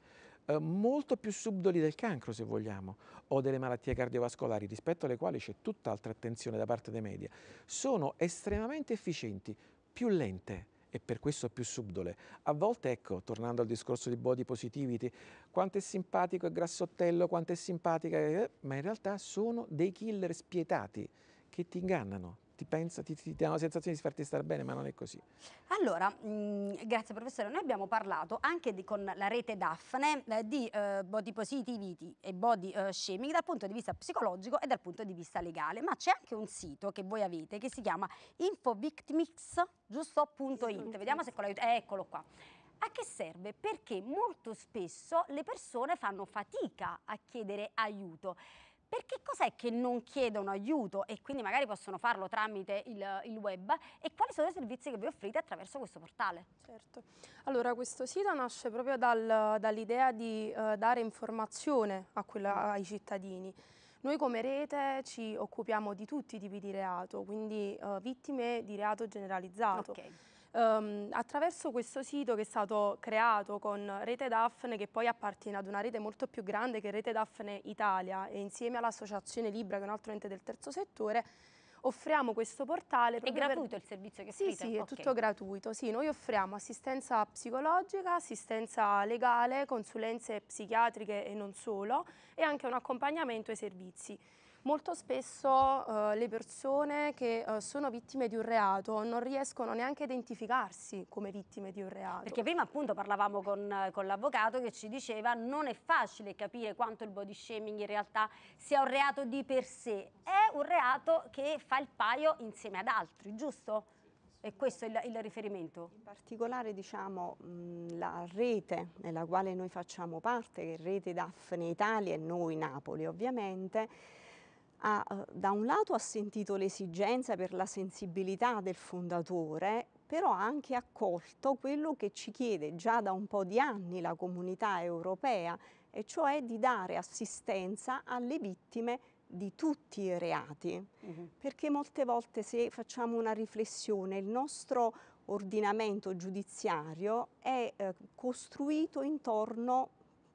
H: Eh, molto più subdoli del cancro, se vogliamo, o delle malattie cardiovascolari, rispetto alle quali c'è tutt'altra attenzione da parte dei media, sono estremamente efficienti, più lente e per questo più subdole. A volte, ecco, tornando al discorso di body positivity, quanto è simpatico e grassottello, quanto è simpatica, eh, ma in realtà sono dei killer spietati che ti ingannano, ti, pensa, ti, ti dà la sensazione di farti stare bene, ma non è così.
B: Allora, mh, mm, grazie professore, noi abbiamo parlato anche di, con la rete Daphne eh, di eh, body positivity e body eh, shaming dal punto di vista psicologico e dal punto di vista legale, ma c'è anche un sito che voi avete che si chiama infovictimix, vediamo se con l'aiuto, eh, eccolo qua. A che serve? Perché molto spesso le persone fanno fatica a chiedere aiuto perché cos'è che non chiedono aiuto e quindi magari possono farlo tramite il, il, web e quali sono i servizi che vi offrite attraverso questo portale? Certo,
G: allora questo sito nasce proprio dal, dall'idea di uh, dare informazione quella, ai cittadini. Noi come rete ci occupiamo di tutti i tipi di reato, quindi uh, vittime di reato generalizzato. Ok. Um, attraverso questo sito che è stato creato con Rete Daphne, che poi appartiene ad una rete molto più grande che Rete Daphne Italia e insieme all'Associazione Libra, che è un altro ente del terzo settore, offriamo questo portale. È gratuito per... il
B: servizio che offrite? Sì, sì, è okay. tutto
G: gratuito. Sì, noi offriamo assistenza psicologica, assistenza legale, consulenze psichiatriche e non solo, e anche un accompagnamento ai servizi. Molto spesso eh, le persone che eh, sono vittime di un reato non riescono neanche a identificarsi come vittime di un reato. Perché
B: prima appunto parlavamo con, con l'avvocato che ci diceva non è facile capire quanto il body shaming in realtà sia un reato di per sé, è un reato che fa il paio insieme ad altri, giusto? E questo è il, il, riferimento? In
L: particolare diciamo la rete nella quale noi facciamo parte, che è Rete Daphne Italia e noi Napoli ovviamente, ha eh, da un lato ha sentito l'esigenza per la sensibilità del fondatore, però ha anche accolto quello che ci chiede già da un po' di anni la comunità europea, e cioè di dare assistenza alle vittime di tutti i reati. Uh mm-hmm. -huh. Perché molte volte se facciamo una riflessione, il nostro ordinamento giudiziario è eh, costruito intorno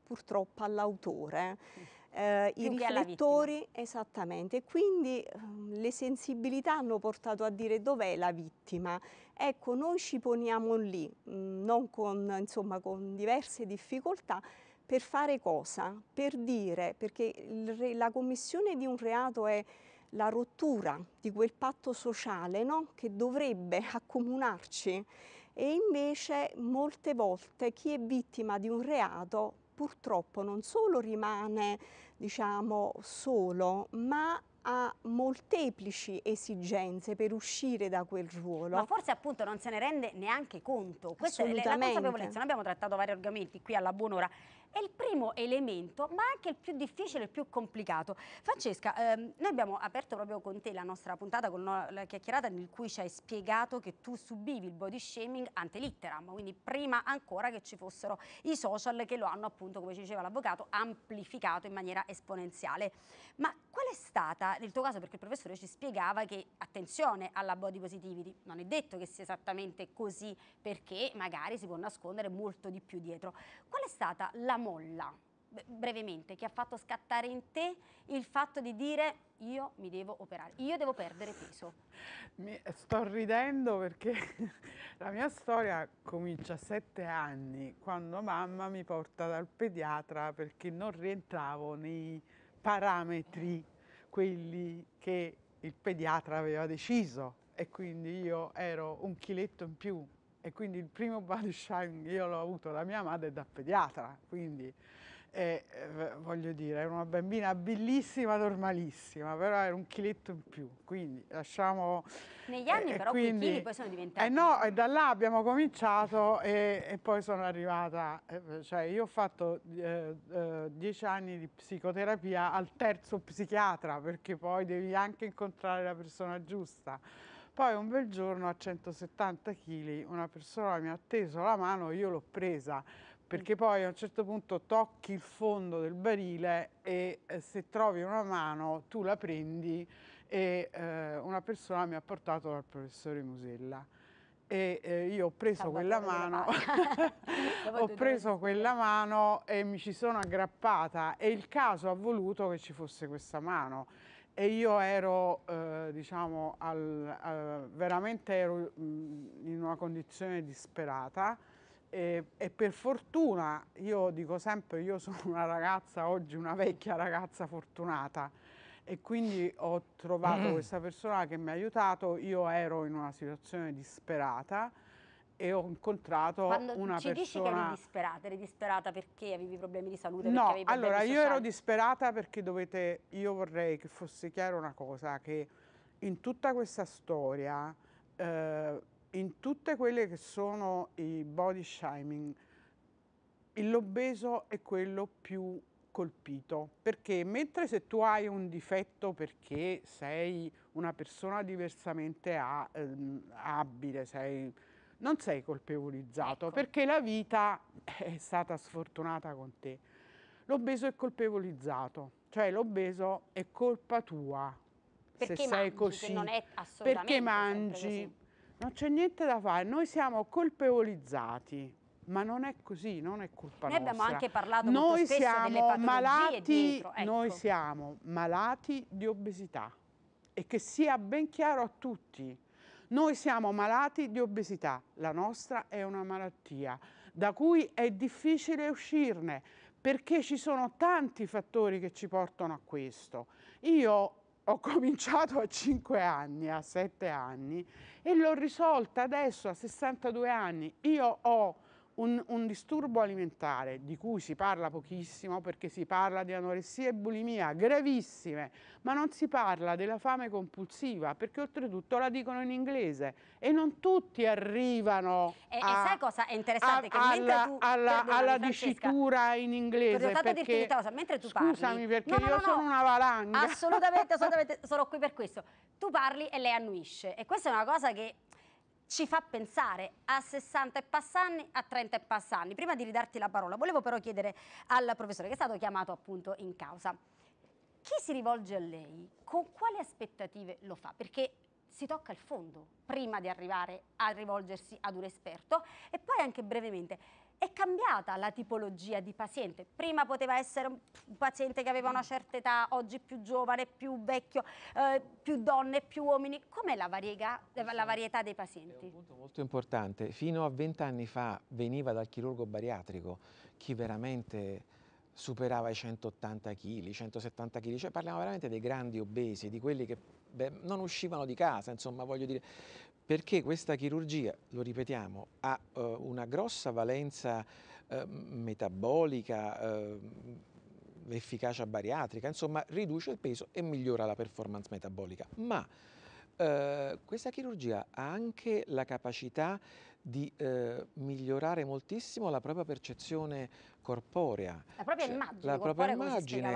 L: purtroppo all'autore. Uh mm. -huh eh, i riflettori, esattamente, quindi ehm, le sensibilità hanno portato a dire dov'è la vittima. Ecco, noi ci poniamo lì, mm, non con, insomma, con diverse difficoltà, per fare cosa? Per dire, perché il, la commissione di un reato è la rottura di quel patto sociale no? che dovrebbe accomunarci e invece molte volte chi è vittima di un reato purtroppo non solo rimane diciamo, solo, ma ha molteplici esigenze per uscire da quel ruolo. Ma
B: forse appunto non se ne rende neanche conto. Questa è la consapevolezza. Noi abbiamo trattato vari argomenti qui alla buon'ora è il primo elemento, ma anche il più difficile, il più complicato. Francesca, ehm, noi abbiamo aperto proprio con te la nostra puntata con la chiacchierata in cui ci hai spiegato che tu subivi il body shaming ante litteram, quindi prima ancora che ci fossero i social che lo hanno appunto, come ci diceva l'avvocato, amplificato in maniera esponenziale. Ma qual è stata, nel tuo caso, perché il professore ci spiegava che attenzione alla body positivity, non è detto che sia esattamente così perché magari si può nascondere molto di più dietro. Qual è stata la molla, brevemente, che ha fatto scattare in te il fatto di dire io mi devo operare, io devo perdere peso?
K: Mi sto ridendo perché la mia storia comincia a sette anni, quando mamma mi porta dal pediatra perché non rientravo nei parametri, quelli che il pediatra aveva deciso e quindi io ero un chiletto in più e quindi il primo body shine io l'ho avuto la mia madre da pediatra, quindi e, eh, voglio dire, era una bambina bellissima, normalissima, però era un chiletto in più, quindi lasciamo... Negli anni eh, però quindi, chili poi sono diventati... Eh no, e da là abbiamo cominciato e, e poi sono arrivata, eh, cioè io ho fatto eh, dieci anni di psicoterapia al terzo psichiatra, perché poi devi anche incontrare la persona giusta poi un bel giorno a 170 kg una persona mi ha teso la mano, io l'ho presa perché poi a un certo punto tocchi il fondo del barile e eh, se trovi una mano tu la prendi e eh, una persona mi ha portato dal professore Musella e eh, io ho preso quella mano, ho preso quella mano e mi ci sono aggrappata e il caso ha voluto che ci fosse questa mano e io ero, eh, diciamo, al, al, veramente ero mm, in una condizione disperata e, e, per fortuna, io dico sempre, io sono una ragazza, oggi una vecchia ragazza fortunata e quindi ho trovato mm. questa persona che mi ha aiutato, io ero in una situazione disperata e ho incontrato Quando una ci persona... dici che eri
B: disperata, eri disperata perché avevi problemi di salute? No, allora io ero
K: disperata perché dovete, io vorrei che fosse chiara una cosa, che in tutta questa storia, eh, in tutte quelle che sono i body shaming, l'obeso è quello più colpito perché mentre se tu hai un difetto perché sei una persona diversamente ehm, abile, sei non sei colpevolizzato ecco. perché la vita è stata sfortunata con te. L'obeso è colpevolizzato, cioè l'obeso è colpa tua
B: perché se mangi, sei così, se
K: perché mangi, non c'è niente da fare, noi siamo colpevolizzati. Ma non è così, non è colpa noi nostra. Noi abbiamo anche parlato noi molto spesso siamo delle patologie malati, dietro, ecco. Noi siamo malati di obesità e che sia ben chiaro a tutti, noi siamo malati di obesità, la nostra è una malattia da cui è difficile uscirne perché ci sono tanti fattori che ci portano a questo. Io ho cominciato a 5 anni, a 7 anni e l'ho risolta adesso a 62 anni. Io ho un, un, disturbo alimentare di cui si parla pochissimo perché si parla di anoressia e bulimia gravissime, ma non si parla della fame compulsiva perché oltretutto la dicono in inglese e non tutti arrivano e, a, e sai
B: cosa è interessante? A, che alla, tu, alla, alla dicitura
K: in inglese perché, cosa, mentre tu scusami, parli, perché no, no, io no, sono una valanga assolutamente, assolutamente
B: sono qui per questo tu parli e lei annuisce e questa è una cosa che ci fa pensare a 60 e passanni, a 30 e passanni. Prima di ridarti la parola, volevo però chiedere al professore che è stato chiamato appunto in causa. Chi si rivolge a lei? Con quali aspettative lo fa? Perché si tocca il fondo prima di arrivare a rivolgersi ad un esperto e poi anche brevemente è cambiata la tipologia di paziente. Prima poteva essere un paziente che aveva una mm. certa età, oggi più giovane, più vecchio, eh, più donne, più uomini. Com'è la, la, varietà dei pazienti? È un punto molto
H: importante. Fino a vent'anni fa veniva dal chirurgo bariatrico chi veramente superava i 180 kg, 170 kg, cioè parliamo veramente dei grandi obesi, di quelli che beh, non uscivano di casa, insomma voglio dire, perché questa chirurgia, lo ripetiamo, ha eh, una grossa valenza eh, metabolica, eh, efficacia bariatrica, insomma riduce il peso e migliora la performance metabolica. Ma eh, questa chirurgia ha anche la capacità di eh, migliorare moltissimo la propria percezione corporea. La
B: propria cioè, immagine, la propria immagine,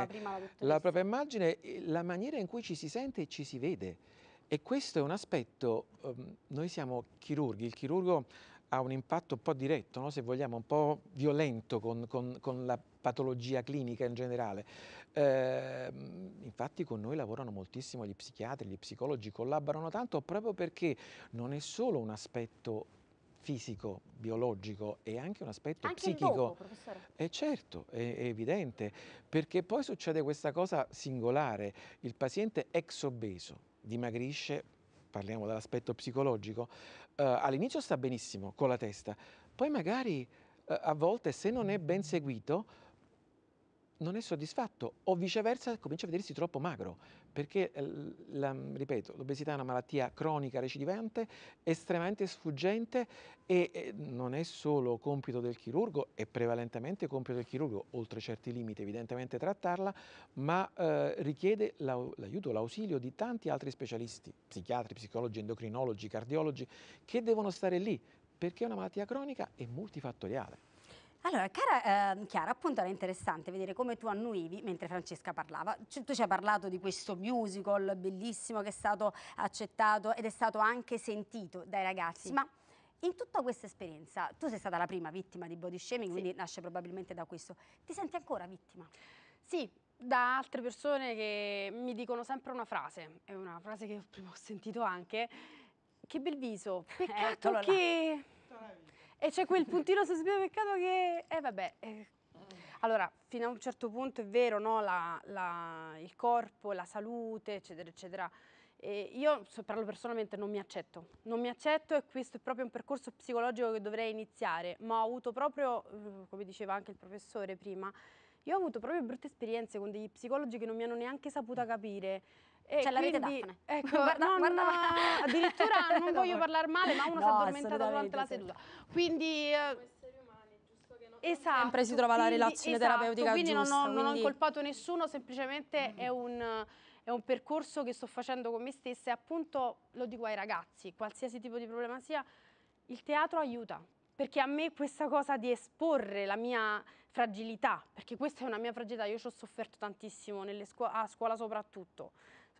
H: la propria immagine, la maniera in cui ci si sente e ci si vede. E questo è un aspetto, um, noi siamo chirurghi, il chirurgo ha un impatto un po' diretto, no? se vogliamo, un po' violento con, con, con la patologia clinica in generale. Eh, infatti con noi lavorano moltissimo gli psichiatri, gli psicologi collaborano tanto proprio perché non è solo un aspetto fisico, biologico è anche un aspetto anche psichico. Dopo, professore. È eh, certo, è, è, evidente, perché poi succede questa cosa singolare, il paziente ex obeso dimagrisce, parliamo dell'aspetto psicologico, eh, all'inizio sta benissimo con la testa, poi magari eh, a volte se non è ben seguito non è soddisfatto o viceversa comincia a vedersi troppo magro, perché, eh, la, ripeto, l'obesità è una malattia cronica recidivante, estremamente sfuggente e, non è solo compito del chirurgo, è prevalentemente compito del chirurgo, oltre certi limiti evidentemente trattarla, ma eh, richiede l'aiuto, l'ausilio di tanti altri specialisti, psichiatri, psicologi, endocrinologi, cardiologi, che devono stare lì, perché è una malattia cronica e multifattoriale.
B: Allora, cara, eh, Chiara, appunto era interessante vedere come tu annuivi mentre Francesca parlava. C tu ci hai parlato di questo musical bellissimo che è stato accettato ed è stato anche sentito dai ragazzi, sì. ma in tutta questa esperienza, tu sei stata la prima vittima di body shaming, sì. quindi nasce probabilmente da questo. Ti senti ancora vittima? Sì, da
I: altre persone che mi dicono sempre una frase, è una frase che prima ho sentito anche, che bel viso, eh, peccato eh, che... Là. E c'è quel puntino sospiro peccato che... Eh vabbè... Eh. Allora, fino a un certo punto è vero, no? la, la, il corpo, la salute, eccetera, eccetera. E io parlo personalmente, non mi accetto. Non mi accetto e questo è proprio un percorso psicologico che dovrei iniziare, ma ho avuto proprio, eh, come diceva anche il professore prima, io ho avuto proprio brutte esperienze con degli psicologi che non mi hanno neanche saputo capire e C'è cioè, la rete Daphne. Ecco, guarda, non, guarda, addirittura non voglio parlare male, ma uno no, si è addormentato durante la seduta. Quindi... Eh, esatto. Sempre si trova quindi, la relazione esatto, terapeutica quindi giusta. Non ho, quindi non ho colpato nessuno, semplicemente mm. è, un, è, un, percorso che sto facendo con me stessa e appunto lo dico ai ragazzi, qualsiasi tipo di problema sia, il teatro aiuta. Perché a me questa cosa di esporre la mia fragilità, perché questa è una mia fragilità, io ci ho sofferto tantissimo scu a scuola soprattutto,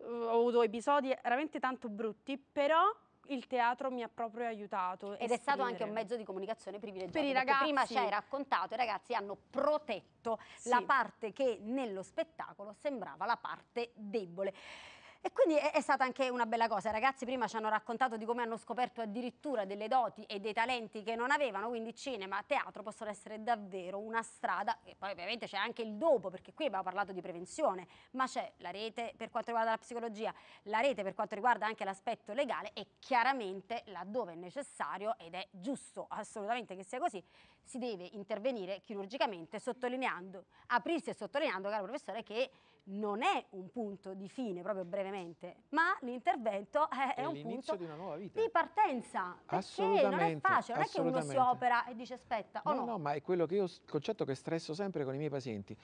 I: ho avuto episodi veramente tanto brutti, però il teatro mi ha proprio aiutato. Ed esprimere. è stato anche un mezzo di comunicazione privilegiato. Per i ragazzi. Prima ci hai
B: raccontato, i ragazzi hanno protetto sì. la parte che nello spettacolo sembrava la parte debole. E quindi è, è, stata anche una bella cosa. I ragazzi prima ci hanno raccontato di come hanno scoperto addirittura delle doti e dei talenti che non avevano, quindi cinema, teatro possono essere davvero una strada. E poi ovviamente c'è anche il dopo, perché qui abbiamo parlato di prevenzione, ma c'è la rete per quanto riguarda la psicologia, la rete per quanto riguarda anche l'aspetto legale e chiaramente laddove è necessario ed è giusto assolutamente che sia così, si deve intervenire chirurgicamente sottolineando, aprirsi e sottolineando, caro professore, che non è un punto di fine, proprio brevemente, ma l'intervento è, è un punto di, di partenza, perché non è facile, non è che uno si opera e dice aspetta no, o no. No,
H: ma è quello che io, il concetto che stresso sempre con i miei pazienti.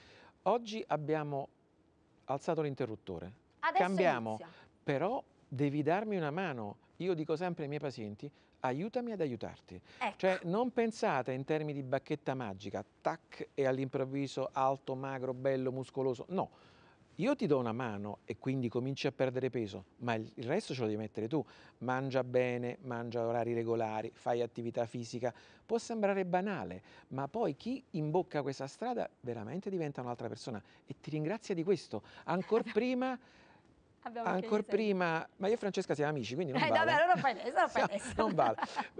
H: Oggi abbiamo alzato l'interruttore, Adesso cambiamo, inizia. però devi darmi una mano. Io dico sempre ai miei pazienti, aiutami ad aiutarti. Ecco. Cioè non pensate in termini di bacchetta magica, tac e all'improvviso alto, magro, bello, muscoloso, no io ti do una mano e quindi cominci a perdere peso, ma il resto ce lo devi mettere tu. Mangia bene, mangia a orari regolari, fai attività fisica. Può sembrare banale, ma poi chi imbocca questa strada veramente diventa un'altra persona e ti ringrazia di questo, ancora prima
L: Abbiamo Ancora prima,
H: ma io e Francesca siamo amici, quindi non eh, vale. Vabbè, allora
B: fai adesso, non fai adesso.
H: Non vale.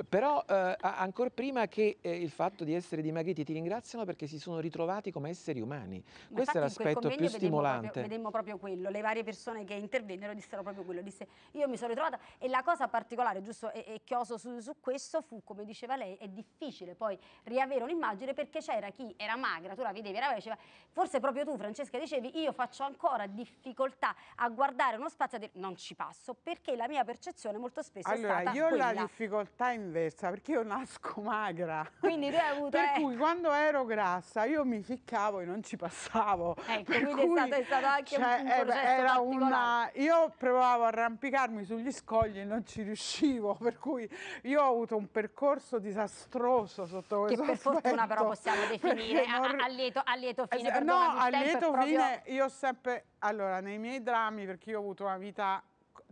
H: Però eh, ancora prima che eh, il fatto di essere dimagriti ti ringraziano perché si sono ritrovati come esseri umani. Ma Questo è l'aspetto più stimolante. Vedemmo
B: proprio, vedemmo proprio quello, le varie persone che intervennero dissero proprio quello, disse io mi sono ritrovata e la cosa particolare, giusto, e, e chioso su, su questo fu, come diceva lei, è difficile poi riavere un'immagine perché c'era chi era magra, tu la vedevi, era diceva, forse proprio tu Francesca dicevi io faccio ancora difficoltà a guardare dare uno spazio a dire non ci passo, perché la mia percezione molto spesso allora, è stata Allora, io ho la
K: difficoltà inversa, perché io nasco magra.
B: Quindi tu hai avuto... per
K: eh... cui quando ero grassa io mi ficcavo e non ci passavo. Ecco, per quindi cui, è, stato, è stato anche cioè, un, un eh, era una... Io provavo a arrampicarmi sugli scogli e non ci riuscivo, per cui io ho avuto un percorso disastroso sotto questo Che per aspetto, fortuna però possiamo definire non... a, a,
B: lieto, a lieto
K: fine. Eh, no, a lieto fine proprio... io sempre... Allora, nei miei drammi, perché io ho avuto una vita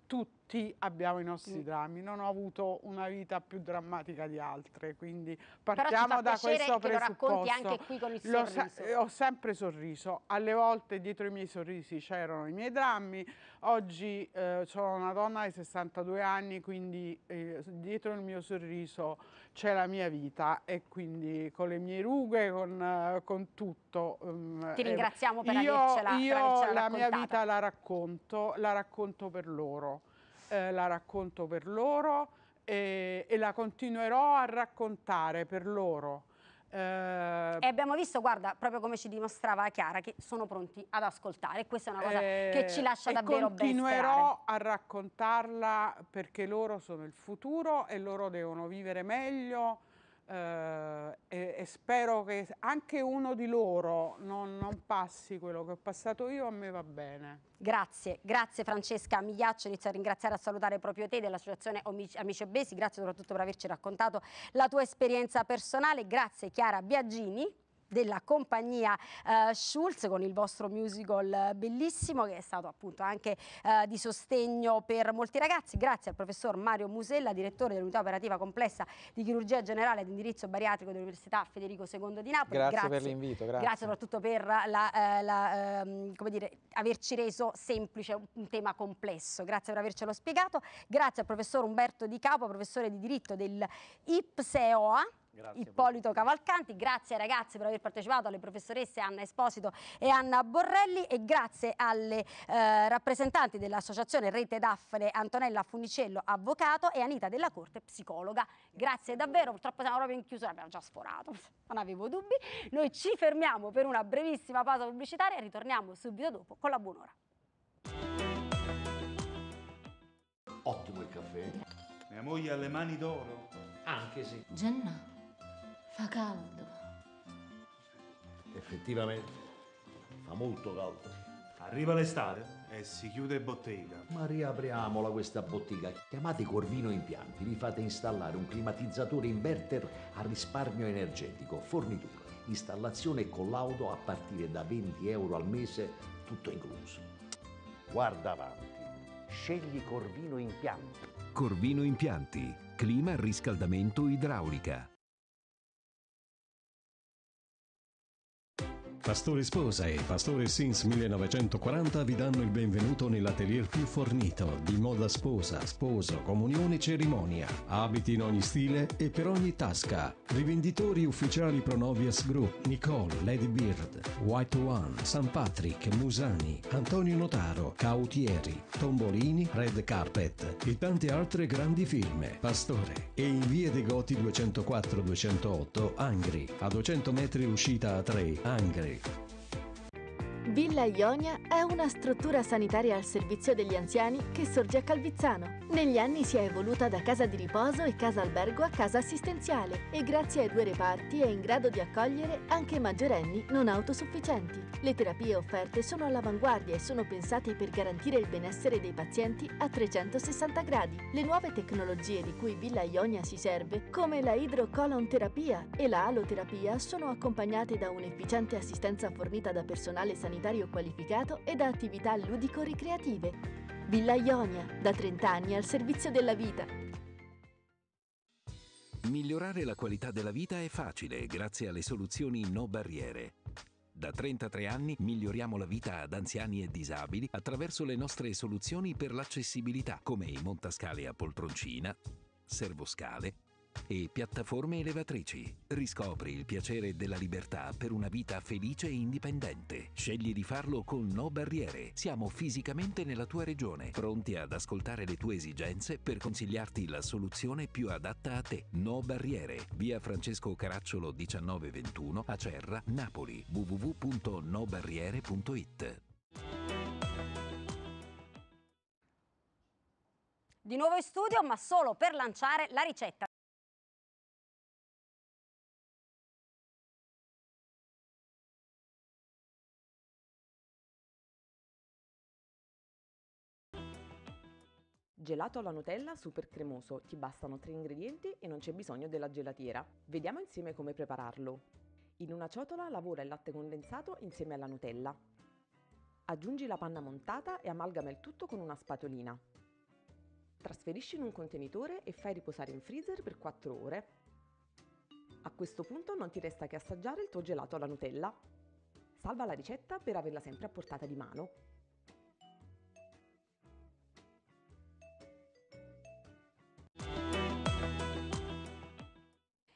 K: tutta tutti abbiamo i nostri drammi, non ho avuto una vita più drammatica di altre, quindi partiamo da questo presupposto. Lo racconti anche qui con il lo sorriso. Eh, ho sempre sorriso, alle volte dietro i miei sorrisi c'erano i miei drammi, oggi eh, sono una donna di 62 anni, quindi eh, dietro il mio sorriso c'è la mia vita e quindi con le mie rughe, con, eh, con tutto. Um, Ti eh, ringraziamo per io, avercela Io per avercela la raccontata. mia vita la racconto, la racconto per loro eh, la racconto per
B: loro e, e, la continuerò a raccontare per loro. Eh, e abbiamo visto, guarda, proprio come ci dimostrava Chiara, che sono pronti ad ascoltare. Questa è una cosa eh, che ci lascia davvero bene. Continuerò
K: a raccontarla perché loro sono il futuro e loro devono vivere meglio eh, e, e, spero che anche uno di loro non, non, passi quello che ho passato io, a me
B: va bene. Grazie, grazie Francesca Migliaccio, inizio a ringraziare e a salutare proprio te dell'associazione Amici Obesi, grazie soprattutto per averci raccontato la tua esperienza personale, grazie Chiara Biagini della compagnia eh, Schulz con il vostro musical eh, bellissimo che è stato appunto anche eh, di sostegno per molti ragazzi. Grazie al professor Mario Musella, direttore dell'unità operativa complessa di chirurgia generale ed indirizzo bariatrico dell'Università Federico II di Napoli. Grazie, grazie. per l'invito. Grazie. grazie. soprattutto per la, eh, la, ehm, come dire, averci reso semplice un tema complesso. Grazie per avercelo spiegato. Grazie al professor Umberto Di Capo, professore di diritto del IPSEOA Grazie Ippolito Cavalcanti. Grazie ragazzi per aver partecipato alle professoresse Anna Esposito e Anna Borrelli e grazie alle eh, rappresentanti dell'associazione Rete Daffne Antonella Funicello, avvocato, e Anita della Corte, psicologa. Grazie davvero, purtroppo siamo proprio in chiusura, abbiamo già sforato, non avevo dubbi. Noi ci fermiamo per una brevissima pausa pubblicitaria e ritorniamo subito dopo con la buon'ora.
F: Ottimo il caffè. Mia moglie ha le mani d'oro. Anche se. Sì. Genna.
B: Fa caldo.
E: Effettivamente, fa molto caldo. Arriva l'estate e si chiude bottega. Ma riapriamola questa bottega. Chiamate Corvino Impianti, vi fate installare un climatizzatore inverter a risparmio energetico, fornitura, installazione e collaudo a partire da 20 euro al mese, tutto incluso. Guarda avanti. Scegli Corvino Impianti. Corvino Impianti, clima, riscaldamento, idraulica. Pastore Sposa e Pastore Sins 1940
C: vi danno il benvenuto nell'atelier più fornito di moda sposa, sposo, comunione, cerimonia. Abiti in ogni stile e per ogni tasca. Rivenditori ufficiali Pronovias Group, Nicole, Lady Beard, White One, San Patrick, Musani, Antonio Notaro, Cautieri, Tombolini, Red Carpet e tante altre grandi firme. Pastore e in via dei Goti 204-208 Angri, a 200 metri uscita a 3 Angri safe.
D: Villa Ionia è una struttura sanitaria al servizio degli anziani che sorge a Calvizzano. Negli anni si è evoluta da casa di riposo e casa albergo a casa assistenziale e grazie ai due reparti è in grado di accogliere anche maggiorenni non autosufficienti. Le terapie offerte sono all'avanguardia e sono pensate per garantire il benessere dei pazienti a 360 gradi. Le nuove tecnologie di cui Villa Ionia si serve, come la idrocolonterapia e la aloterapia, sono accompagnate da un'efficiente assistenza fornita da personale sanitario sanitario qualificato e da attività ludico-ricreative. Villa Ionia, da 30 anni al servizio della vita.
E: Migliorare la qualità della vita è facile grazie alle soluzioni no barriere. Da 33 anni miglioriamo la vita ad anziani e disabili attraverso le nostre soluzioni per l'accessibilità, come i montascale a poltroncina, servoscale, e piattaforme elevatrici. Riscopri il piacere della libertà per una vita felice e indipendente. Scegli di farlo con No Barriere. Siamo fisicamente nella tua regione, pronti ad ascoltare le tue esigenze per consigliarti la soluzione più adatta a te. No Barriere, via Francesco Caracciolo 1921, Acerra, Napoli, www.nobarriere.it.
B: Di nuovo in studio, ma
A: solo per lanciare la ricetta.
G: Gelato alla Nutella super
I: cremoso, ti bastano 3 ingredienti e non c'è bisogno della gelatiera. Vediamo insieme come prepararlo. In una ciotola lavora il latte condensato insieme alla Nutella. Aggiungi la panna montata e amalgama il tutto con una spatolina. Trasferisci in un contenitore e fai riposare in freezer per 4 ore. A questo punto non ti resta che assaggiare il tuo gelato alla Nutella. Salva la ricetta per averla sempre a portata di mano.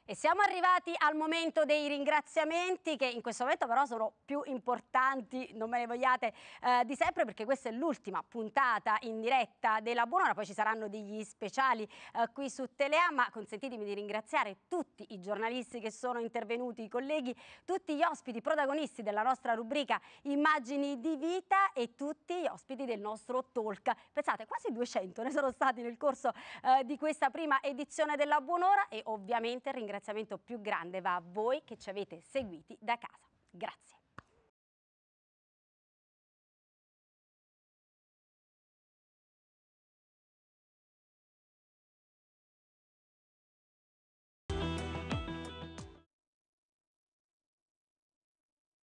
B: E siamo arrivati al momento dei ringraziamenti che in questo momento però sono più importanti, non me ne vogliate, eh, di sempre perché questa è l'ultima puntata in diretta della Buonora, poi ci saranno degli speciali eh, qui su Telea, ma consentitemi di ringraziare tutti i giornalisti che sono intervenuti, i colleghi, tutti gli ospiti protagonisti della nostra rubrica Immagini di vita e tutti gli ospiti del nostro talk. Pensate, quasi 200 ne sono stati nel corso eh, di questa prima edizione della Buonora e ovviamente ringrazio ringraziamento più grande va a voi che ci
A: avete seguiti da casa. Grazie.